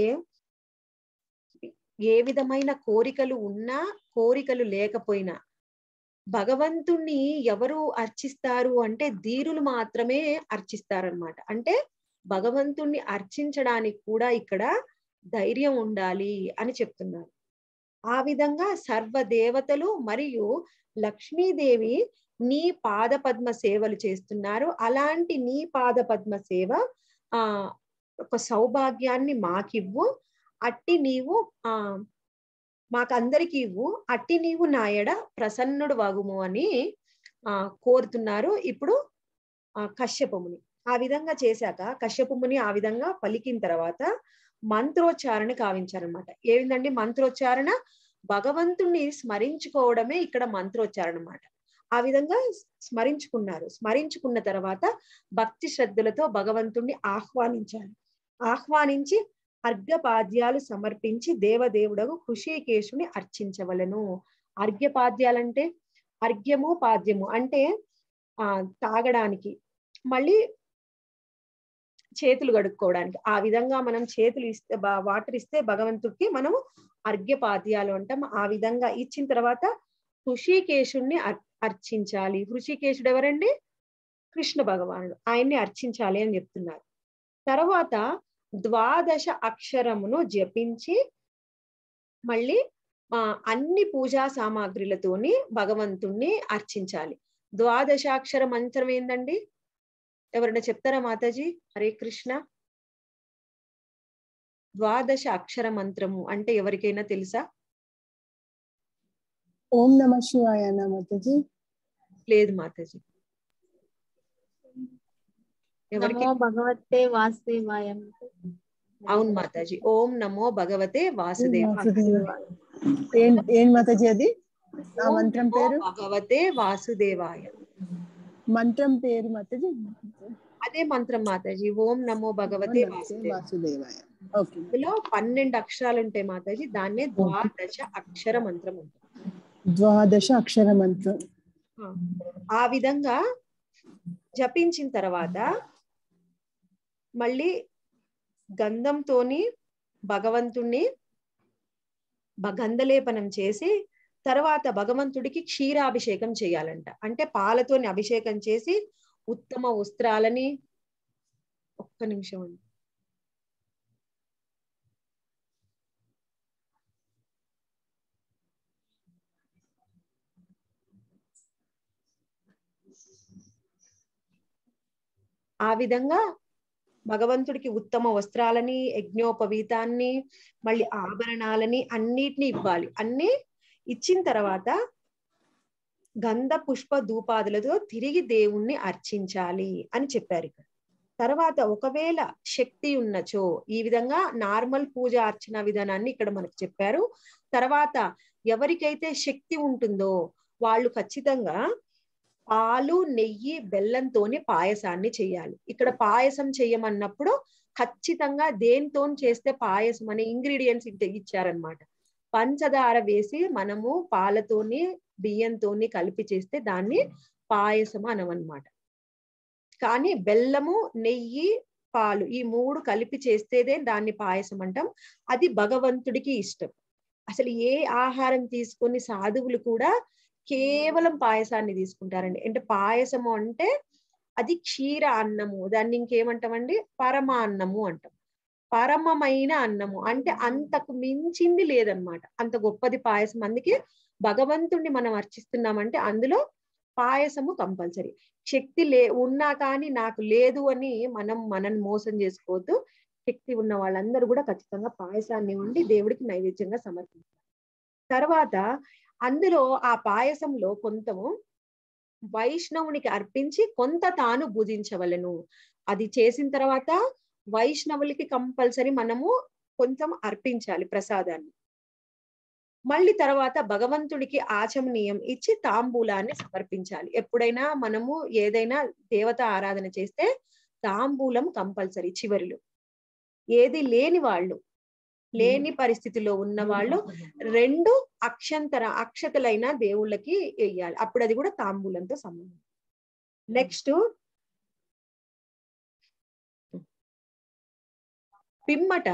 Speaker 1: ఏ విధమైన కోరికలు ఉన్నా కోరికలు లేకపోయినా భగవంతుణ్ణి ఎవరు అర్చిస్తారు అంటే ధీరులు మాత్రమే అర్చిస్తారనమాట అంటే భగవంతుణ్ణి అర్చించడానికి కూడా ఇక్కడ ధైర్యం ఉండాలి అని చెప్తున్నారు ఆ విధంగా సర్వ దేవతలు మరియు లక్ష్మీదేవి నీ పాద పద్మ సేవలు చేస్తున్నారు అలాంటి నీ పాద పద్మ సేవ ఆ ఒక సౌభాగ్యాన్ని మాకివ్వు అట్టి నీవు ఆ మాకందరికి ఇవ్వు అట్టి నీవు నాయడ ప్రసన్నుడు వాగుము అని ఆ కోరుతున్నారు ఇప్పుడు ఆ కశ్యపముని ఆ విధంగా చేశాక కశ్యపముని ఆ విధంగా పలికిన తర్వాత మంత్రోచ్చారణ కావించారనమాట ఏందండి మంత్రోచ్చారణ భగవంతుణ్ణి స్మరించుకోవడమే ఇక్కడ మంత్రోచ్చారణ అనమాట ఆ విధంగా స్మరించుకున్నారు స్మరించుకున్న తర్వాత భక్తి శ్రద్ధలతో భగవంతుణ్ణి ఆహ్వానించారు ఆహ్వానించి అర్ఘపాద్యాలు సమర్పించి దేవదేవుడకు హృషికేశుని అర్చించవలను అర్ఘ్యపాద్యాలంటే అర్ఘ్యము పాద్యము అంటే ఆ తాగడానికి మళ్ళీ చేతులు కడుక్కోవడానికి ఆ విధంగా మనం చేతులు ఇస్తే వాటర్ ఇస్తే భగవంతుడికి మనము అర్ఘ్యపాద్యాలు అంటాం ఆ విధంగా ఇచ్చిన తర్వాత హృషికేశుణ్ణి అర్చించాలి హృషికేశుడు ఎవరండి కృష్ణ భగవానుడు ఆయన్ని అర్చించాలి అని చెప్తున్నారు తర్వాత ద్వాదశ అక్షరమును జపించి మళ్ళీ అన్ని పూజా సామాగ్రిలతోని భగవంతుణ్ణి అర్చించాలి ద్వాదశాక్షర మంత్రం ఏంటండి
Speaker 2: ఎవరైనా చెప్తారా మాతాజీ హరే కృష్ణ ద్వాదశ అక్షర మంత్రము అంటే ఎవరికైనా తెలుసా ఓం నమ శివాయ మాతాజీ లేదు
Speaker 1: మాతాజీ ఎవరికి భగవతే వాసుదేవాయ అవును మాతాజీ ఓం నమో భగవతే వాసుదేవ ఏం మాతాజీ అది మంత్రం పేరు భగవతే వాసుదేవాయ
Speaker 3: మంత్రం పేరు
Speaker 1: మాతాజీ అదే మంత్రం మాతాజీ ఓం నమో భగవతే ఇందులో పన్నెండు అక్షరాలు ఉంటాయి మాతాజీ దాన్నే ద్వాదశ అక్షర మంత్రం
Speaker 3: ఉంటుంది ద్వాదశ అక్షర మంత్రం
Speaker 1: ఆ విధంగా జపించిన తర్వాత మళ్ళీ గంధంతోని భగవంతుణ్ణి గంధలేపనం చేసి తర్వాత భగవంతుడికి క్షీరాభిషేకం చేయాలంట అంటే పాలతోని అభిషేకం చేసి ఉత్తమ వస్త్రాలని ఒక్క నిమిషం అండి ఆ విధంగా భగవంతుడికి ఉత్తమ వస్త్రాలని యజ్ఞోపవీతాన్ని మళ్ళీ ఆభరణాలని అన్నిటిని ఇవ్వాలి అన్ని ఇచ్చిన తర్వాత గంధ పుష్ప ధూపాదులతో తిరిగి దేవుణ్ణి అర్చించాలి అని చెప్పారు ఇక్కడ తర్వాత ఒకవేళ శక్తి ఉన్నచో ఈ విధంగా నార్మల్ పూజ అర్చన విధానాన్ని ఇక్కడ మనకు చెప్పారు తర్వాత ఎవరికైతే శక్తి ఉంటుందో వాళ్ళు ఖచ్చితంగా పాలు నెయ్యి బెల్లంతోనే పాయసాన్ని చేయాలి ఇక్కడ పాయసం చేయమన్నప్పుడు ఖచ్చితంగా దేనితో చేస్తే పాయసం అనే ఇంగ్రీడియంట్స్ ఇచ్చారనమాట పంచదార వేసి మనము పాలతోని బియ్యంతోని కలిపి చేస్తే దాన్ని పాయసం అనమనమాట కానీ బెల్లము నెయ్యి పాలు ఈ మూడు కలిపి చేస్తేదే దాన్ని పాయసం అంటాం అది భగవంతుడికి ఇష్టం అసలు ఏ ఆహారం తీసుకొని సాధువులు కూడా కేవలం పాయసాన్ని తీసుకుంటారండి అంటే పాయసము అంటే అది క్షీర అన్నము దాన్ని ఇంకేమంటామండి పరమాన్నము అంటాం పరమమైన అన్నము అంటే అంతకు మించింది లేదనమాట అంత గొప్పది పాయసం అందుకే భగవంతుణ్ణి మనం అర్చిస్తున్నామంటే అందులో పాయసము కంపల్సరీ శక్తి లే ఉన్నా కానీ నాకు లేదు అని మనం మనని మోసం చేసుకోవద్దు శక్తి ఉన్న వాళ్ళందరూ కూడా ఖచ్చితంగా పాయసాన్ని ఉండి దేవుడికి నైవేద్యంగా సమర్పించారు తర్వాత అందులో ఆ పాయసంలో కొంతము వైష్ణవునికి అర్పించి కొంత తాను భుజించవలను అది చేసిన తర్వాత వైష్ణవులకి కంపల్సరీ మనము కొంచెం అర్పించాలి ప్రసాదాన్ని మళ్ళీ తర్వాత భగవంతుడికి ఆచమనీయం ఇచ్చి తాంబూలాన్ని సమర్పించాలి ఎప్పుడైనా మనము ఏదైనా దేవత ఆరాధన చేస్తే తాంబూలం కంపల్సరీ చివరిలో ఏది లేని వాళ్ళు లేని పరిస్థితిలో ఉన్న వాళ్ళు రెండు అక్షంతర అక్షతలైన
Speaker 2: దేవుళ్ళకి వేయాలి అప్పుడు అది కూడా తాంబూలంతో సంబంధం నెక్స్ట్ పిమ్మట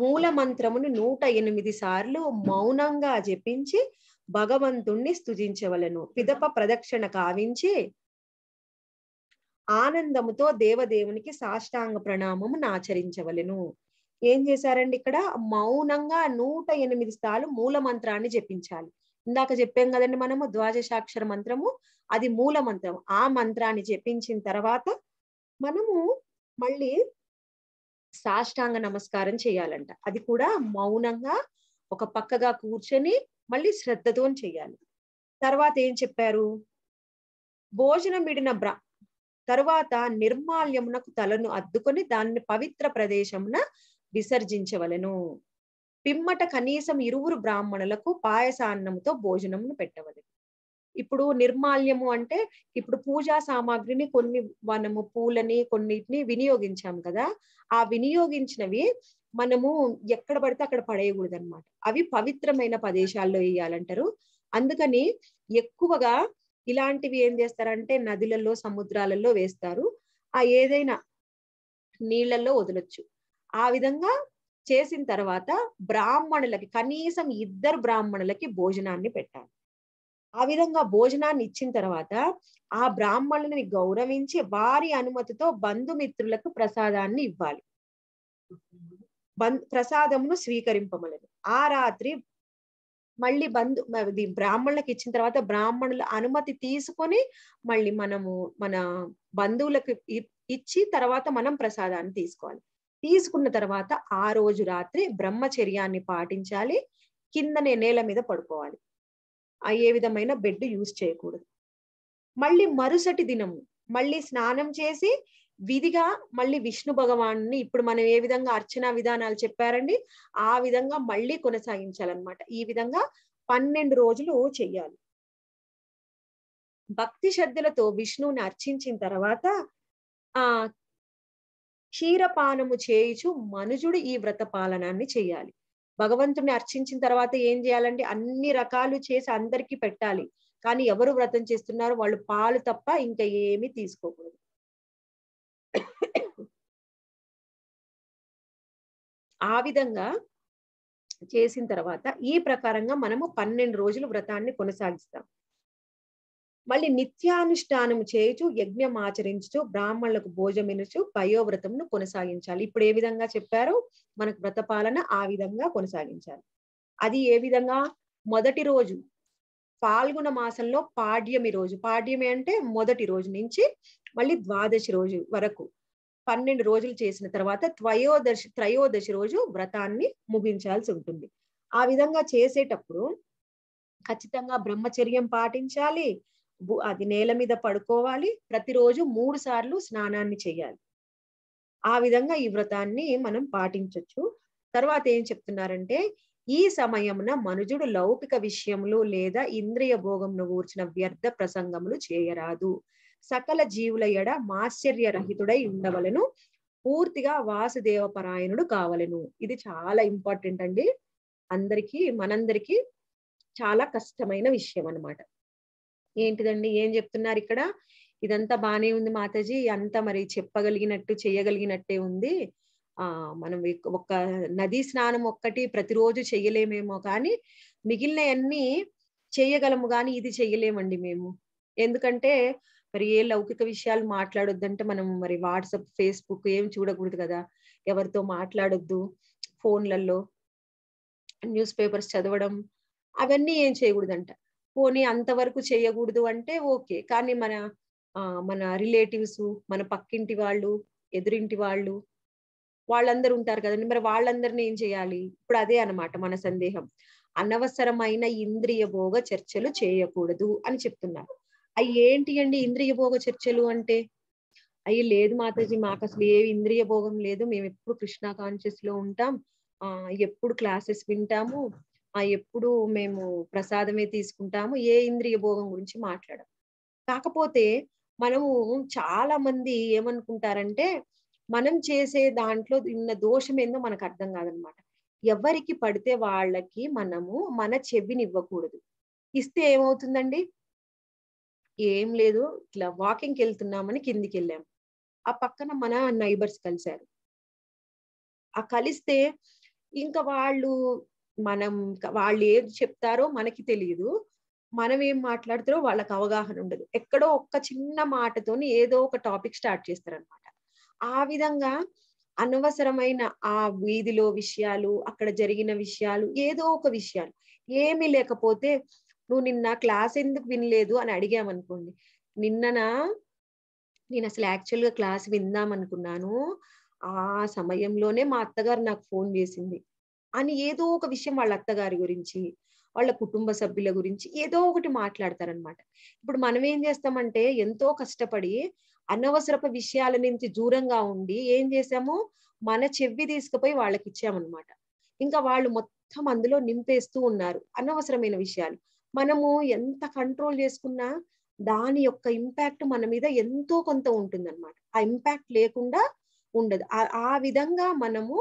Speaker 2: మూలమంత్రమును నూట ఎనిమిది సార్లు మౌనంగా జపించి
Speaker 1: భగవంతుణ్ణి స్థుతించవలను పిదప ప్రదక్షిణ కావించి ఆనందముతో దేవదేవునికి సాష్టాంగ ప్రణామమును ఆచరించవలను ఏం చేశారండి ఇక్కడ మౌనంగా నూట ఎనిమిది సార్లు మూల మంత్రాన్ని జపించాలి ఇందాక చెప్పాం కదండి మనము ద్వాదశాక్షర మంత్రము అది మూల మంత్రం ఆ మంత్రాన్ని జపించిన తర్వాత మనము మళ్ళీ సాష్టాంగ నమస్కారం చేయాలంట అది కూడా మౌనంగా ఒక పక్కగా కూర్చొని మళ్ళీ శ్రద్ధతో చేయాలి తర్వాత ఏం చెప్పారు భోజనం విడిన బ్రా తరువాత నిర్మాల్యమునకు తలను అద్దుకొని దాన్ని పవిత్ర ప్రదేశమున విసర్జించవలను పిమ్మట కనీసం ఇరువురు బ్రాహ్మణులకు పాయసాన్నముతో భోజనమును పెట్టవలను ఇప్పుడు నిర్మాల్యము అంటే ఇప్పుడు పూజా సామాగ్రిని కొన్ని మనము పూలని కొన్నిటిని వినియోగించాం కదా ఆ వినియోగించినవి మనము ఎక్కడ పడితే అక్కడ పడేయకూడదు అనమాట అవి పవిత్రమైన ప్రదేశాల్లో వేయాలంటారు అందుకని ఎక్కువగా ఇలాంటివి ఏం చేస్తారంటే నదులలో సముద్రాలలో వేస్తారు ఆ ఏదైనా నీళ్లలో వదలొచ్చు ఆ విధంగా చేసిన తర్వాత బ్రాహ్మణులకి కనీసం ఇద్దరు బ్రాహ్మణులకి భోజనాన్ని పెట్టాలి ఆ విధంగా భోజనాన్ని ఇచ్చిన తర్వాత ఆ బ్రాహ్మణుని గౌరవించి వారి అనుమతితో బంధుమిత్రులకు ప్రసాదాన్ని ఇవ్వాలి ప్రసాదమును స్వీకరింపమలను ఆ రాత్రి మళ్ళీ బంధు బ్రాహ్మణులకు ఇచ్చిన తర్వాత బ్రాహ్మణుల అనుమతి తీసుకొని మళ్ళీ మనము మన బంధువులకు ఇచ్చి తర్వాత మనం ప్రసాదాన్ని తీసుకోవాలి తీసుకున్న తర్వాత ఆ రోజు రాత్రి బ్రహ్మచర్యాన్ని పాటించాలి కిందనే నేల మీద పడుకోవాలి ఏ విధమైన బెడ్ యూజ్ చేయకూడదు మళ్ళీ మరుసటి దినం మళ్ళీ స్నానం చేసి విధిగా మళ్ళీ విష్ణు భగవాన్ని ఇప్పుడు మనం ఏ విధంగా అర్చన విధానాలు చెప్పారండి ఆ విధంగా మళ్ళీ కొనసాగించాలన్నమాట ఈ విధంగా పన్నెండు రోజులు చెయ్యాలి భక్తి శ్రద్ధలతో విష్ణువుని అర్చించిన తర్వాత ఆ క్షీరపానము చేయుచు మనుజుడు ఈ వ్రత పాలనాన్ని చేయాలి భగవంతుని అర్చించిన తర్వాత ఏం చేయాలండి అన్ని రకాలు చేసి అందరికీ పెట్టాలి కానీ ఎవరు వ్రతం చేస్తున్నారు వాళ్ళు పాలు తప్ప ఇంకా ఏమీ
Speaker 2: తీసుకోకూడదు ఆ విధంగా చేసిన తర్వాత ఈ ప్రకారంగా మనము పన్నెండు
Speaker 1: రోజులు వ్రతాన్ని కొనసాగిస్తాం మళ్ళీ నిత్యానుష్ఠానం చేయుచు యజ్ఞం ఆచరించు బ్రాహ్మణులకు భోజమినుచు పయోవ్రతంను కొనసాగించాలి ఇప్పుడు ఏ విధంగా చెప్పారు మనకు వ్రతపాలన ఆ విధంగా కొనసాగించాలి అది ఏ విధంగా మొదటి రోజు పాల్గొన మాసంలో పాడ్యమి రోజు పాడ్యమి అంటే మొదటి రోజు నుంచి మళ్ళీ ద్వాదశి రోజు వరకు పన్నెండు రోజులు చేసిన తర్వాత త్రయోదశి త్రయోదశి రోజు వ్రతాన్ని ముగించాల్సి ఉంటుంది ఆ విధంగా చేసేటప్పుడు ఖచ్చితంగా బ్రహ్మచర్యం పాటించాలి అది నేల మీద పడుకోవాలి ప్రతిరోజు మూడు సార్లు స్నానాన్ని చేయాలి ఆ విధంగా ఈ వ్రతాన్ని మనం పాటించవచ్చు తర్వాత ఏం చెప్తున్నారంటే ఈ సమయమున మనుజుడు లౌకిక విషయములు లేదా ఇంద్రియ భోగమును ఊర్చిన వ్యర్థ ప్రసంగములు చేయరాదు సకల జీవుల ఎడ రహితుడై ఉండవలను పూర్తిగా వాసుదేవ పరాయణుడు కావలను ఇది చాలా ఇంపార్టెంట్ అండి అందరికీ మనందరికీ చాలా కష్టమైన విషయం అనమాట ఏంటిదండి ఏం చెప్తున్నారు ఇక్కడ ఇదంతా బానే ఉంది మాతాజీ అంతా మరి చెప్పగలిగినట్టు చేయగలిగినట్టే ఉంది ఆ మనం ఒక నదీ స్నానం ఒక్కటి ప్రతిరోజు చెయ్యలేమేమో కానీ మిగిలిన అన్ని చేయగలము కానీ ఇది చెయ్యలేమండి మేము ఎందుకంటే మరి ఏ లౌకిక విషయాలు మాట్లాడొద్దంటే మనం మరి వాట్సప్ ఫేస్బుక్ ఏం చూడకూడదు కదా ఎవరితో మాట్లాడొద్దు ఫోన్లలో న్యూస్ పేపర్స్ చదవడం అవన్నీ ఏం చేయకూడదంట పోనీ అంతవరకు చేయకూడదు అంటే ఓకే కానీ మన మన రిలేటివ్స్ మన పక్కింటి వాళ్ళు ఎదురింటి వాళ్ళు వాళ్ళందరూ ఉంటారు కదండి మరి వాళ్ళందరినీ ఏం చేయాలి ఇప్పుడు అదే అనమాట మన సందేహం అనవసరమైన ఇంద్రియ భోగ చర్చలు చేయకూడదు అని చెప్తున్నారు అవి ఏంటి అండి ఇంద్రియ భోగ చర్చలు అంటే అయ్యి లేదు మాతాజీ మాకు అసలు ఏ ఇంద్రియ భోగం లేదు మేము ఎప్పుడు కృష్ణ కాన్షియస్ లో ఉంటాం ఆ ఎప్పుడు క్లాసెస్ వింటాము ఎప్పుడు మేము ప్రసాదమే తీసుకుంటాము ఏ ఇంద్రియ భోగం గురించి మాట్లాడము కాకపోతే మనము చాలా మంది ఏమనుకుంటారంటే మనం చేసే దాంట్లో ఉన్న దోషం ఏందో మనకు అర్థం కాదనమాట ఎవరికి పడితే వాళ్ళకి మనము మన చెవిని ఇవ్వకూడదు ఇస్తే ఏమవుతుందండి ఏం లేదు ఇట్లా వాకింగ్కి వెళ్తున్నామని కిందికి వెళ్ళాము ఆ పక్కన మన నైబర్స్ కలిశారు ఆ కలిస్తే ఇంకా వాళ్ళు మనం వాళ్ళు ఏది చెప్తారో మనకి తెలియదు మనం ఏం మాట్లాడుతారో వాళ్ళకి అవగాహన ఉండదు ఎక్కడో ఒక్క చిన్న మాటతోని ఏదో ఒక టాపిక్ స్టార్ట్ చేస్తారనమాట ఆ విధంగా అనవసరమైన ఆ వీధిలో విషయాలు అక్కడ జరిగిన విషయాలు ఏదో ఒక విషయాలు ఏమీ లేకపోతే నువ్వు నిన్న క్లాస్ ఎందుకు వినలేదు అని అడిగామనుకోండి నిన్ననా నేను అసలు యాక్చువల్గా క్లాస్ విందాం అనుకున్నాను ఆ సమయంలోనే మా అత్తగారు నాకు ఫోన్ చేసింది అని ఏదో ఒక విషయం వాళ్ళ అత్తగారి గురించి వాళ్ళ కుటుంబ సభ్యుల గురించి ఏదో ఒకటి మాట్లాడతారనమాట ఇప్పుడు మనం ఏం చేస్తామంటే ఎంతో కష్టపడి అనవసరప విషయాల నుంచి దూరంగా ఉండి ఏం చేసాము మన చెవి తీసుకుపోయి వాళ్ళకి ఇచ్చామన్నమాట ఇంకా వాళ్ళు మొత్తం అందులో నింపేస్తూ ఉన్నారు అనవసరమైన విషయాలు మనము ఎంత కంట్రోల్ చేసుకున్నా దాని యొక్క ఇంపాక్ట్ మన మీద ఎంతో కొంత ఉంటుందన్నమాట ఆ ఇంపాక్ట్ లేకుండా ఉండదు ఆ విధంగా మనము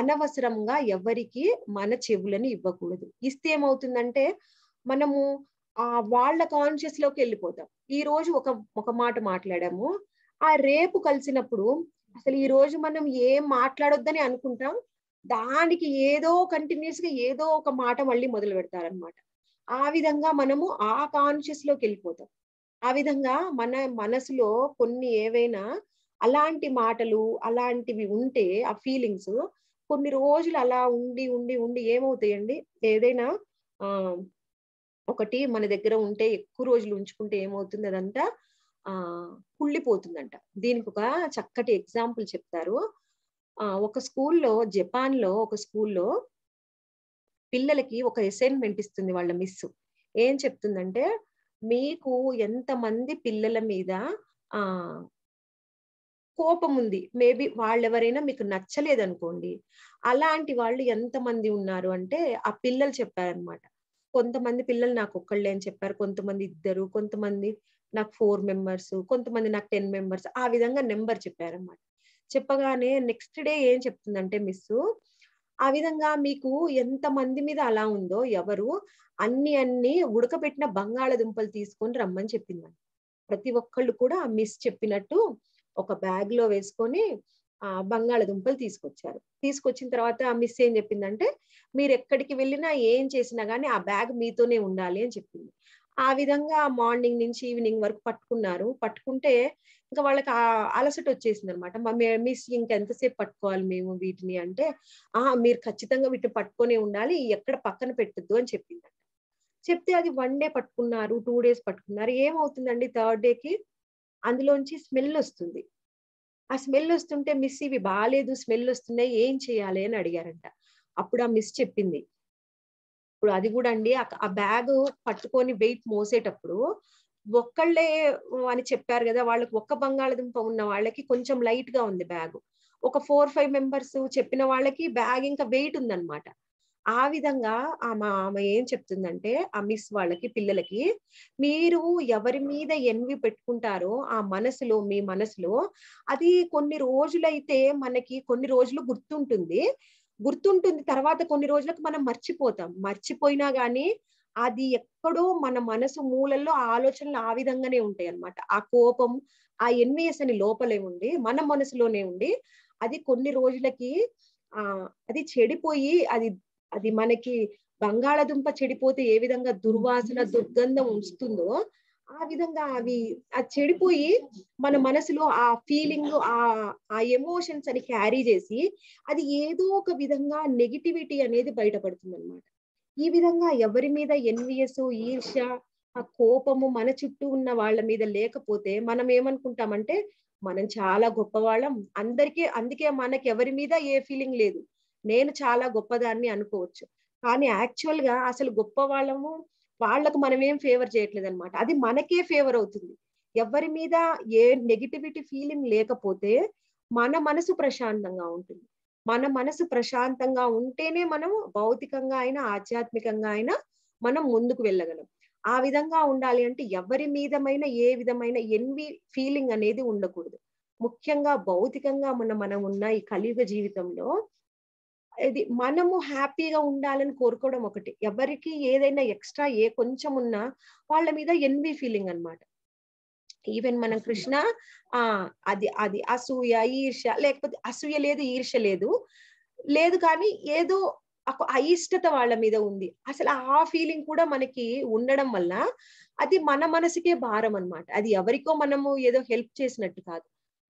Speaker 1: అనవసరంగా ఎవరికి మన చెవులను ఇవ్వకూడదు ఇస్తే ఏమవుతుందంటే మనము ఆ వాళ్ళ కాన్షియస్ లోకి వెళ్ళిపోతాం ఈ రోజు ఒక ఒక మాట మాట్లాడాము ఆ రేపు కలిసినప్పుడు అసలు ఈ రోజు మనం ఏం మాట్లాడొద్దని అనుకుంటాం దానికి ఏదో కంటిన్యూస్ గా ఏదో ఒక మాట మళ్ళీ మొదలు పెడతారనమాట ఆ విధంగా మనము ఆ కాన్షియస్ లోకి వెళ్ళిపోతాం ఆ విధంగా మన మనసులో కొన్ని ఏవైనా అలాంటి మాటలు అలాంటివి ఉంటే ఆ ఫీలింగ్స్ కొన్ని రోజులు అలా ఉండి ఉండి ఉండి ఏమవుతాయండి ఏదైనా ఆ ఒకటి మన దగ్గర ఉంటే ఎక్కువ రోజులు ఉంచుకుంటే ఏమవుతుంది అదంతా ఆ కుళ్ళిపోతుందంట దీనికి ఒక చక్కటి ఎగ్జాంపుల్ చెప్తారు ఆ ఒక స్కూల్లో జపాన్ లో ఒక స్కూల్లో పిల్లలకి ఒక అసైన్మెంట్ ఇస్తుంది వాళ్ళ మిస్ ఏం చెప్తుందంటే మీకు ఎంతమంది పిల్లల మీద ఆ కోపం ఉంది మేబీ వాళ్ళెవరైనా మీకు నచ్చలేదు అనుకోండి అలాంటి వాళ్ళు ఎంతమంది ఉన్నారు అంటే ఆ పిల్లలు చెప్పారనమాట కొంతమంది పిల్లలు నాకు ఒక్కళ్ళే అని చెప్పారు కొంతమంది ఇద్దరు కొంతమంది నాకు ఫోర్ మెంబర్స్ కొంతమంది నాకు టెన్ మెంబర్స్ ఆ విధంగా నెంబర్ చెప్పారనమాట చెప్పగానే నెక్స్ట్ డే ఏం చెప్తుందంటే మిస్ ఆ విధంగా మీకు ఎంత మంది మీద అలా ఉందో ఎవరు అన్ని అన్ని ఉడకబెట్టిన బంగాళదుంపలు తీసుకొని రమ్మని చెప్పిందండి ప్రతి ఒక్కళ్ళు కూడా మిస్ చెప్పినట్టు ఒక బ్యాగ్ లో వేసుకొని ఆ బంగాళదుంపలు తీసుకొచ్చారు తీసుకొచ్చిన తర్వాత మిస్ ఏం చెప్పిందంటే మీరు ఎక్కడికి వెళ్ళినా ఏం చేసినా కానీ ఆ బ్యాగ్ మీతోనే ఉండాలి అని చెప్పింది ఆ విధంగా మార్నింగ్ నుంచి ఈవినింగ్ వరకు పట్టుకున్నారు పట్టుకుంటే ఇంకా వాళ్ళకి అలసట వచ్చేసింది అనమాట మిస్ ఇంకెంతసేపు పట్టుకోవాలి మేము వీటిని అంటే ఆ మీరు ఖచ్చితంగా వీటిని పట్టుకొని ఉండాలి ఎక్కడ పక్కన పెట్టద్దు అని చెప్పిందంట చెప్తే అది వన్ డే పట్టుకున్నారు టూ డేస్ పట్టుకున్నారు ఏమవుతుందండి థర్డ్ డేకి అందులోంచి స్మెల్ వస్తుంది ఆ స్మెల్ వస్తుంటే మిస్ ఇవి బాగాలేదు స్మెల్ వస్తున్నాయి ఏం చేయాలి అని అడిగారంట అప్పుడు ఆ మిస్ చెప్పింది ఇప్పుడు అది కూడా అండి ఆ బ్యాగ్ పట్టుకొని వెయిట్ మోసేటప్పుడు ఒక్కళ్ళే అని చెప్పారు కదా వాళ్ళకి ఒక్క బంగాళదుంప ఉన్న వాళ్ళకి కొంచెం లైట్ గా ఉంది బ్యాగ్ ఒక ఫోర్ ఫైవ్ మెంబర్స్ చెప్పిన వాళ్ళకి బ్యాగ్ ఇంకా వెయిట్ ఉందన్నమాట ఆ విధంగా ఆమె ఆమె ఏం చెప్తుందంటే ఆ మిస్ వాళ్ళకి పిల్లలకి మీరు ఎవరి మీద ఎన్వి పెట్టుకుంటారో ఆ మనసులో మీ మనసులో అది కొన్ని రోజులైతే మనకి కొన్ని రోజులు గుర్తుంటుంది గుర్తుంటుంది తర్వాత కొన్ని రోజులకు మనం మర్చిపోతాం మర్చిపోయినా గానీ అది ఎక్కడో మన మనసు మూలల్లో ఆలోచనలు ఆ విధంగానే ఉంటాయి అనమాట ఆ కోపం ఆ ఎన్విఎస్ అని లోపలే ఉండి మన మనసులోనే ఉండి అది కొన్ని రోజులకి ఆ అది చెడిపోయి అది అది మనకి బంగాళదుంప చెడిపోతే ఏ విధంగా దుర్వాసన దుర్గంధం ఉంచుతుందో ఆ విధంగా అవి అది చెడిపోయి మన మనసులో ఆ ఫీలింగ్ ఆ ఆ ఎమోషన్స్ అని క్యారీ చేసి అది ఏదో ఒక విధంగా నెగిటివిటీ అనేది బయటపడుతుంది అనమాట ఈ విధంగా ఎవరి మీద ఎన్విఎస్ ఈర్ష్య ఆ కోపము మన చుట్టూ ఉన్న వాళ్ళ మీద లేకపోతే మనం ఏమనుకుంటామంటే మనం చాలా గొప్పవాళ్ళం అందరికీ అందుకే మనకి ఎవరి మీద ఏ ఫీలింగ్ లేదు నేను చాలా గొప్పదాన్ని అనుకోవచ్చు కానీ యాక్చువల్ గా అసలు గొప్ప వాళ్ళము వాళ్ళకు మనం ఏం ఫేవర్ చేయట్లేదు అనమాట అది మనకే ఫేవర్ అవుతుంది ఎవరి మీద ఏ నెగిటివిటీ ఫీలింగ్ లేకపోతే మన మనసు ప్రశాంతంగా ఉంటుంది మన మనసు ప్రశాంతంగా ఉంటేనే మనం భౌతికంగా అయినా ఆధ్యాత్మికంగా అయినా మనం ముందుకు వెళ్ళగలం ఆ విధంగా ఉండాలి అంటే ఎవరి మీదమైన ఏ విధమైన ఎన్వి ఫీలింగ్ అనేది ఉండకూడదు ముఖ్యంగా భౌతికంగా మన మనం ఉన్న ఈ కలియుగ జీవితంలో ఇది మనము హ్యాపీగా ఉండాలని కోరుకోవడం ఒకటి ఎవరికి ఏదైనా ఎక్స్ట్రా ఏ కొంచెం ఉన్నా వాళ్ళ మీద ఎన్వి ఫీలింగ్ అనమాట ఈవెన్ మనం కృష్ణ ఆ అది అది అసూయ ఈర్ష్య లేకపోతే అసూయ లేదు ఈర్ష్య లేదు లేదు కానీ ఏదో అయిష్టత వాళ్ళ మీద ఉంది అసలు ఆ ఫీలింగ్ కూడా మనకి ఉండడం వల్ల అది మన మనసుకే భారం అనమాట అది ఎవరికో మనము ఏదో హెల్ప్ చేసినట్టు కాదు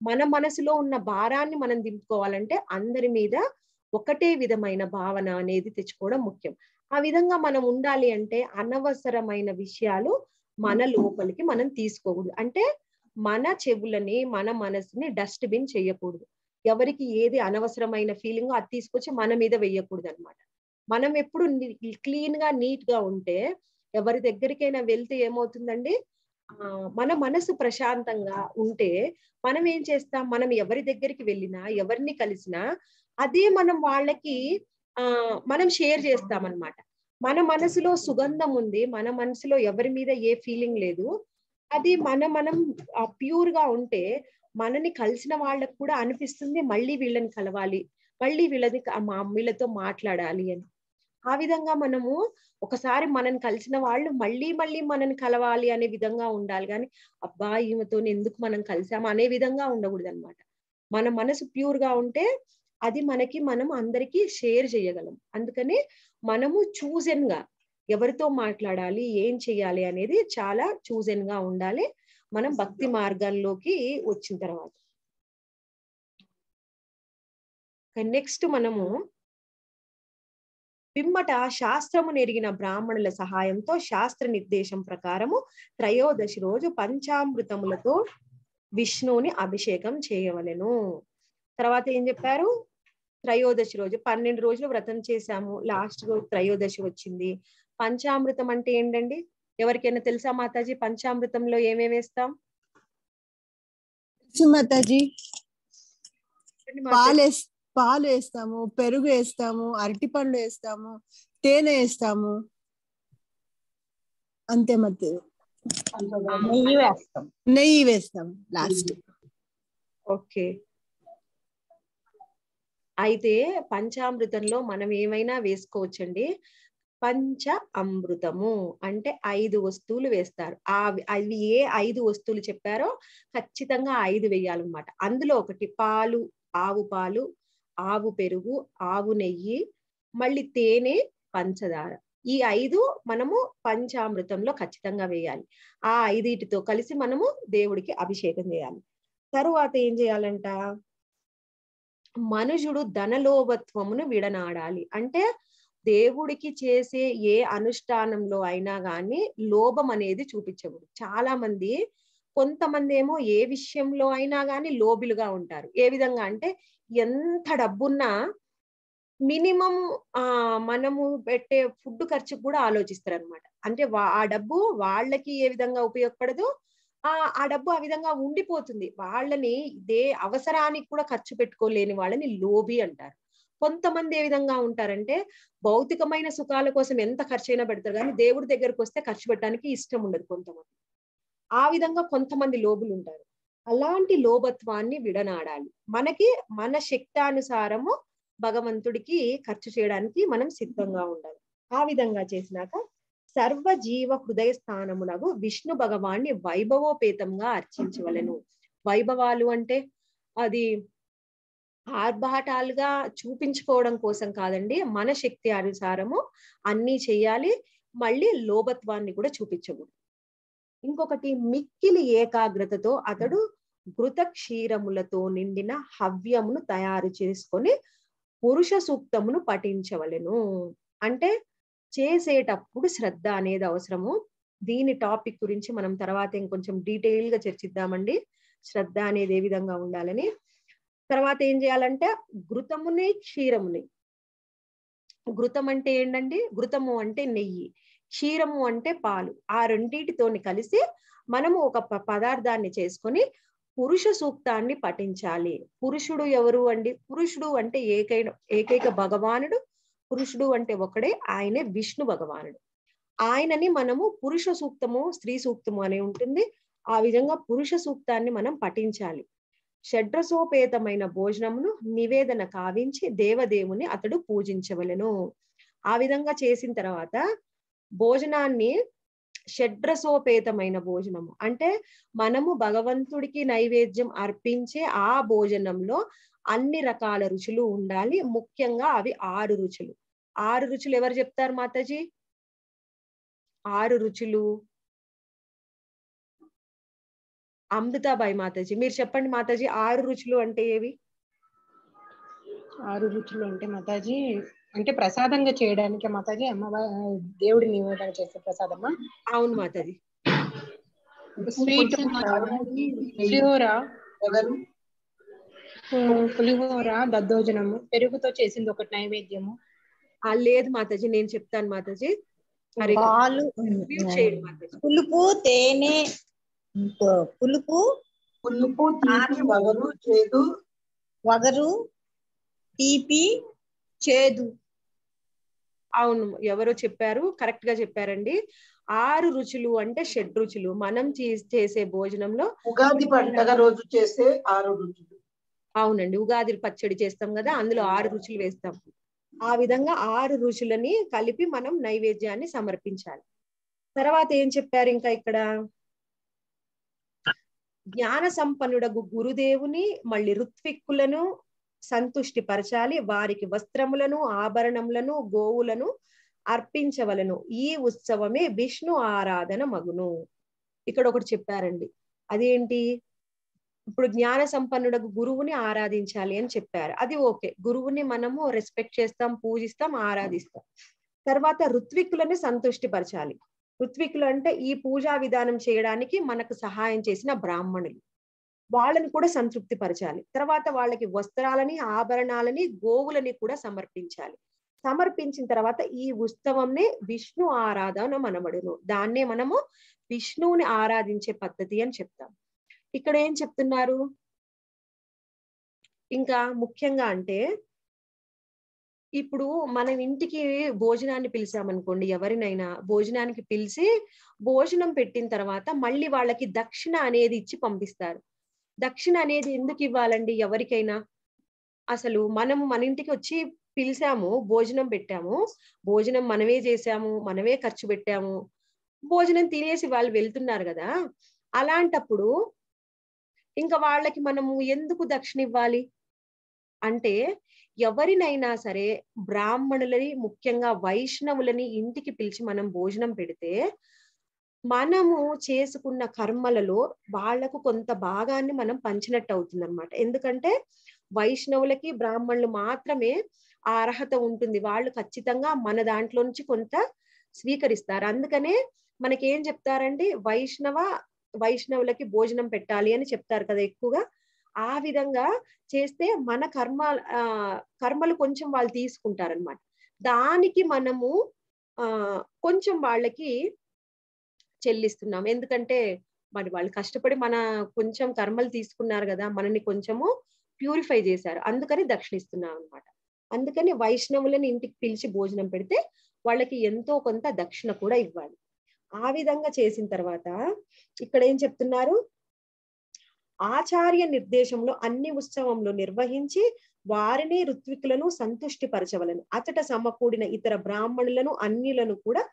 Speaker 1: మన మనసులో ఉన్న భారాన్ని మనం దింపుకోవాలంటే అందరి మీద ఒకటే విధమైన భావన అనేది తెచ్చుకోవడం ముఖ్యం ఆ విధంగా మనం ఉండాలి అంటే అనవసరమైన విషయాలు మన లోపలికి మనం తీసుకోకూడదు అంటే మన చెవులని మన మనసుని డస్ట్బిన్ చేయకూడదు ఎవరికి ఏది అనవసరమైన ఫీలింగ్ అది తీసుకొచ్చి మన మీద వేయకూడదు అనమాట మనం ఎప్పుడు క్లీన్ గా నీట్ గా ఉంటే ఎవరి దగ్గరికైనా వెళ్తే ఏమవుతుందండి మన మనసు ప్రశాంతంగా ఉంటే మనం ఏం చేస్తాం మనం ఎవరి దగ్గరికి వెళ్ళినా ఎవరిని కలిసినా అదే మనం వాళ్ళకి ఆ మనం షేర్ చేస్తాం మన మనసులో సుగంధం ఉంది మన మనసులో ఎవరి మీద ఏ ఫీలింగ్ లేదు అది మన మనం ప్యూర్ గా ఉంటే మనని కలిసిన వాళ్ళకు కూడా అనిపిస్తుంది మళ్ళీ వీళ్ళని కలవాలి మళ్ళీ వీళ్ళని మా వీళ్ళతో మాట్లాడాలి అని ఆ విధంగా మనము ఒకసారి మనని కలిసిన వాళ్ళు మళ్ళీ మళ్ళీ మనని కలవాలి అనే విధంగా ఉండాలి కానీ అబ్బా ఈమెతో ఎందుకు మనం కలిసాము అనే విధంగా ఉండకూడదు అనమాట మన మనసు ప్యూర్ గా ఉంటే అది మనకి మనం అందరికీ షేర్ చేయగలం అందుకనే మనము చూజన్ గా ఎవరితో మాట్లాడాలి ఏం చేయాలి అనేది చాలా చూజన్ గా ఉండాలి మనం భక్తి మార్గంలోకి వచ్చిన
Speaker 2: తర్వాత నెక్స్ట్ మనము పిమ్మట శాస్త్రము నెరిగిన బ్రాహ్మణుల సహాయంతో శాస్త్ర
Speaker 1: నిర్దేశం ప్రకారము త్రయోదశి రోజు పంచామృతములతో విష్ణువుని అభిషేకం చేయవలెను తర్వాత ఏం చెప్పారు త్రయోదశి రోజు పన్నెండు రోజులు వ్రతం చేశాము లాస్ట్ రోజు త్రయోదశి వచ్చింది పంచామృతం అంటే ఏంటండి ఎవరికైనా తెలుసా మాతాజీ పంచామృతంలో ఏమేమి వేస్తాం
Speaker 4: మాతాజీ పాలు పాలు వేస్తాము పెరుగు వేస్తాము అరటి పండ్లు వేస్తాము తేనె వేస్తాము అంతే మధ్య నెయ్యి వేస్తాం నెయ్యి వేస్తాం లాస్ట్ ఓకే
Speaker 1: అయితే పంచామృతంలో మనం ఏమైనా వేసుకోవచ్చండి పంచ అమృతము అంటే ఐదు వస్తువులు వేస్తారు ఆ అవి ఏ ఐదు వస్తువులు చెప్పారో ఖచ్చితంగా ఐదు వేయాలన్నమాట అందులో ఒకటి పాలు ఆవు పాలు ఆవు పెరుగు ఆవు నెయ్యి మళ్ళీ తేనె పంచదార ఈ ఐదు మనము పంచామృతంలో ఖచ్చితంగా వేయాలి ఆ ఐదుటితో కలిసి మనము దేవుడికి అభిషేకం చేయాలి తరువాత ఏం చేయాలంట మనుషుడు ధనలోభత్వమును విడనాడాలి అంటే దేవుడికి చేసే ఏ అనుష్ఠానంలో అయినా కానీ లోభం అనేది చూపించకూడదు చాలా మంది కొంతమంది ఏమో ఏ విషయంలో అయినా కానీ లోబిలుగా ఉంటారు ఏ విధంగా అంటే ఎంత డబ్బున్నా మినిమం ఆ మనము పెట్టే ఫుడ్ ఖర్చు కూడా ఆలోచిస్తారు అనమాట అంటే ఆ డబ్బు వాళ్ళకి ఏ విధంగా ఉపయోగపడదు ఆ ఆ డబ్బు ఆ విధంగా ఉండిపోతుంది వాళ్ళని ఇదే అవసరానికి కూడా ఖర్చు పెట్టుకోలేని వాళ్ళని లోబి అంటారు కొంతమంది ఏ విధంగా ఉంటారంటే భౌతికమైన సుఖాల కోసం ఎంత ఖర్చైనా పెడతారు కానీ దేవుడి దగ్గరకు వస్తే ఖర్చు పెట్టడానికి ఇష్టం ఉండదు కొంతమంది ఆ విధంగా కొంతమంది లోబులు ఉంటారు అలాంటి లోభత్వాన్ని విడనాడాలి మనకి మన శక్తానుసారము భగవంతుడికి ఖర్చు చేయడానికి మనం సిద్ధంగా ఉండాలి ఆ విధంగా చేసినాక సర్వజీవ హృదయ స్థానమునకు విష్ణు భగవాన్ని వైభవోపేతంగా అర్చించవలను వైభవాలు అంటే అది ఆర్భాటాలుగా చూపించుకోవడం కోసం కాదండి మన శక్తి అనుసారము అన్నీ చేయాలి మళ్ళీ లోభత్వాన్ని కూడా చూపించకూడదు ఇంకొకటి మిక్కిలి ఏకాగ్రతతో అతడు ఘృత క్షీరములతో నిండిన హవ్యమును తయారు చేసుకొని పురుష సూక్తమును పఠించవలను అంటే చేసేటప్పుడు శ్రద్ధ అనేది అవసరము దీని టాపిక్ గురించి మనం తర్వాత ఇంకొంచెం డీటెయిల్ గా చర్చిద్దామండి శ్రద్ధ అనేది ఏ విధంగా ఉండాలని తర్వాత ఏం చేయాలంటే ఘృతముని క్షీరముని ఘృతం అంటే ఏంటండి ఘృతము అంటే నెయ్యి క్షీరము అంటే పాలు ఆ రెండింటితోని కలిసి మనము ఒక పదార్థాన్ని చేసుకొని పురుష సూక్తాన్ని పఠించాలి పురుషుడు ఎవరు అండి పురుషుడు అంటే ఏకైన ఏకైక భగవానుడు పురుషుడు అంటే ఒకడే ఆయనే విష్ణు భగవానుడు ఆయనని మనము పురుష సూక్తము స్త్రీ సూక్తము అనే ఉంటుంది ఆ విధంగా పురుష సూక్తాన్ని మనం పఠించాలి షడ్రసోపేతమైన భోజనమును నివేదన కావించి దేవదేవుని అతడు పూజించవలను ఆ విధంగా చేసిన తర్వాత భోజనాన్ని షడ్రసోపేతమైన భోజనము అంటే మనము భగవంతుడికి నైవేద్యం అర్పించే ఆ భోజనంలో అన్ని రకాల రుచులు ఉండాలి ముఖ్యంగా అవి
Speaker 2: ఆరు రుచులు ఆరు రుచులు ఎవరు చెప్తారు మాతాజీ ఆరు రుచులు అమృతాబాయి మాతాజీ మీరు చెప్పండి
Speaker 4: మాతాజీ
Speaker 1: ఆరు రుచులు అంటే ఏవి
Speaker 4: ఆరు రుచులు అంటే మాతాజీ అంటే ప్రసాదంగా చేయడానికి మాతాజీ అమ్మవారి దేవుడి నివేదన చేసే ప్రసాదమ్మా అవును
Speaker 2: మాతాజీ స్వీట్ పులిహోర
Speaker 4: పులిహోర దద్దోజనము పెరుగుతో చేసింది ఒకటి
Speaker 1: నైవేద్యము లేదు మాతాజీ నేను చెప్తాను మాతాజీ
Speaker 2: పాలు పులుపు తేనె పులుపు పులుపు వగరు చేదు వగరు తీపి
Speaker 1: చేదు అవును ఎవరో చెప్పారు కరెక్ట్ గా చెప్పారండి ఆరు రుచులు అంటే షడ్ రుచులు మనం చేసే భోజనంలో ఉగాది పండుగ రోజు చేసే ఆరు రుచులు అవునండి ఉగాది పచ్చడి చేస్తాం కదా అందులో ఆరు రుచులు వేస్తాం ఆ విధంగా ఆరు రుచులని కలిపి మనం నైవేద్యాన్ని సమర్పించాలి తర్వాత ఏం చెప్పారు ఇంకా ఇక్కడ జ్ఞాన సంపన్నుడ గురుదేవుని మళ్ళీ ఋత్విక్కులను సంతుష్టిపరచాలి వారికి వస్త్రములను ఆభరణములను గోవులను అర్పించవలను ఈ ఉత్సవమే విష్ణు ఆరాధన మగును ఇక్కడ ఒకటి చెప్పారండి అదేంటి ఇప్పుడు జ్ఞాన సంపన్నుడకు గురువుని ఆరాధించాలి అని చెప్పారు అది ఓకే గురువుని మనము రెస్పెక్ట్ చేస్తాం పూజిస్తాం ఆరాధిస్తాం తర్వాత ఋత్విక్కులను సంతుష్టిపరచాలి ఋత్విక్కులు అంటే ఈ పూజా విధానం చేయడానికి మనకు సహాయం చేసిన బ్రాహ్మణులు వాళ్ళని కూడా సంతృప్తి పరచాలి తర్వాత వాళ్ళకి వస్త్రాలని ఆభరణాలని గోవులని కూడా సమర్పించాలి సమర్పించిన తర్వాత ఈ ఉత్సవంనే విష్ణు ఆరాధన మనబడును దాన్నే మనము విష్ణువుని ఆరాధించే పద్ధతి అని చెప్తాం ఇక్కడ ఏం చెప్తున్నారు ఇంకా ముఖ్యంగా అంటే ఇప్పుడు మన ఇంటికి భోజనాన్ని పిలిచామనుకోండి ఎవరినైనా భోజనానికి పిలిచి భోజనం పెట్టిన తర్వాత మళ్ళీ వాళ్ళకి దక్షిణ అనేది ఇచ్చి పంపిస్తారు దక్షిణ అనేది ఎందుకు ఇవ్వాలండి ఎవరికైనా అసలు మనం మన ఇంటికి వచ్చి పిలిచాము భోజనం పెట్టాము భోజనం మనమే చేసాము మనమే ఖర్చు పెట్టాము భోజనం తినేసి వాళ్ళు వెళ్తున్నారు కదా అలాంటప్పుడు ఇంకా వాళ్ళకి మనము ఎందుకు దక్షిణ ఇవ్వాలి అంటే ఎవరినైనా సరే బ్రాహ్మణులని ముఖ్యంగా వైష్ణవులని ఇంటికి పిలిచి మనం భోజనం పెడితే మనము చేసుకున్న కర్మలలో వాళ్లకు కొంత భాగాన్ని మనం పంచినట్టు అవుతుంది అనమాట ఎందుకంటే వైష్ణవులకి బ్రాహ్మణులు మాత్రమే ఆ అర్హత ఉంటుంది వాళ్ళు ఖచ్చితంగా మన దాంట్లో నుంచి కొంత స్వీకరిస్తారు అందుకనే మనకేం చెప్తారండి వైష్ణవ వైష్ణవులకి భోజనం పెట్టాలి అని చెప్తారు కదా ఎక్కువగా ఆ విధంగా చేస్తే మన కర్మ కర్మలు కొంచెం వాళ్ళు తీసుకుంటారనమాట దానికి మనము ఆ కొంచెం వాళ్ళకి చెల్లిస్తున్నాం ఎందుకంటే మరి వాళ్ళు కష్టపడి మన కొంచెం కర్మలు తీసుకున్నారు కదా మనని కొంచెము ప్యూరిఫై చేశారు అందుకని దక్షిణిస్తున్నాం అనమాట అందుకని వైష్ణవులని ఇంటికి పిలిచి భోజనం పెడితే వాళ్ళకి ఎంతో కొంత దక్షిణ కూడా ఇవ్వాలి ఆ విధంగా చేసిన తర్వాత ఇక్కడ ఏం చెప్తున్నారు ఆచార్య నిర్దేశంలో అన్ని ఉత్సవములు నిర్వహించి వారిని ఋత్వికులను సంతుష్టిపరచవలను అతట సమకూడిన ఇతర బ్రాహ్మణులను అన్యులను కూడా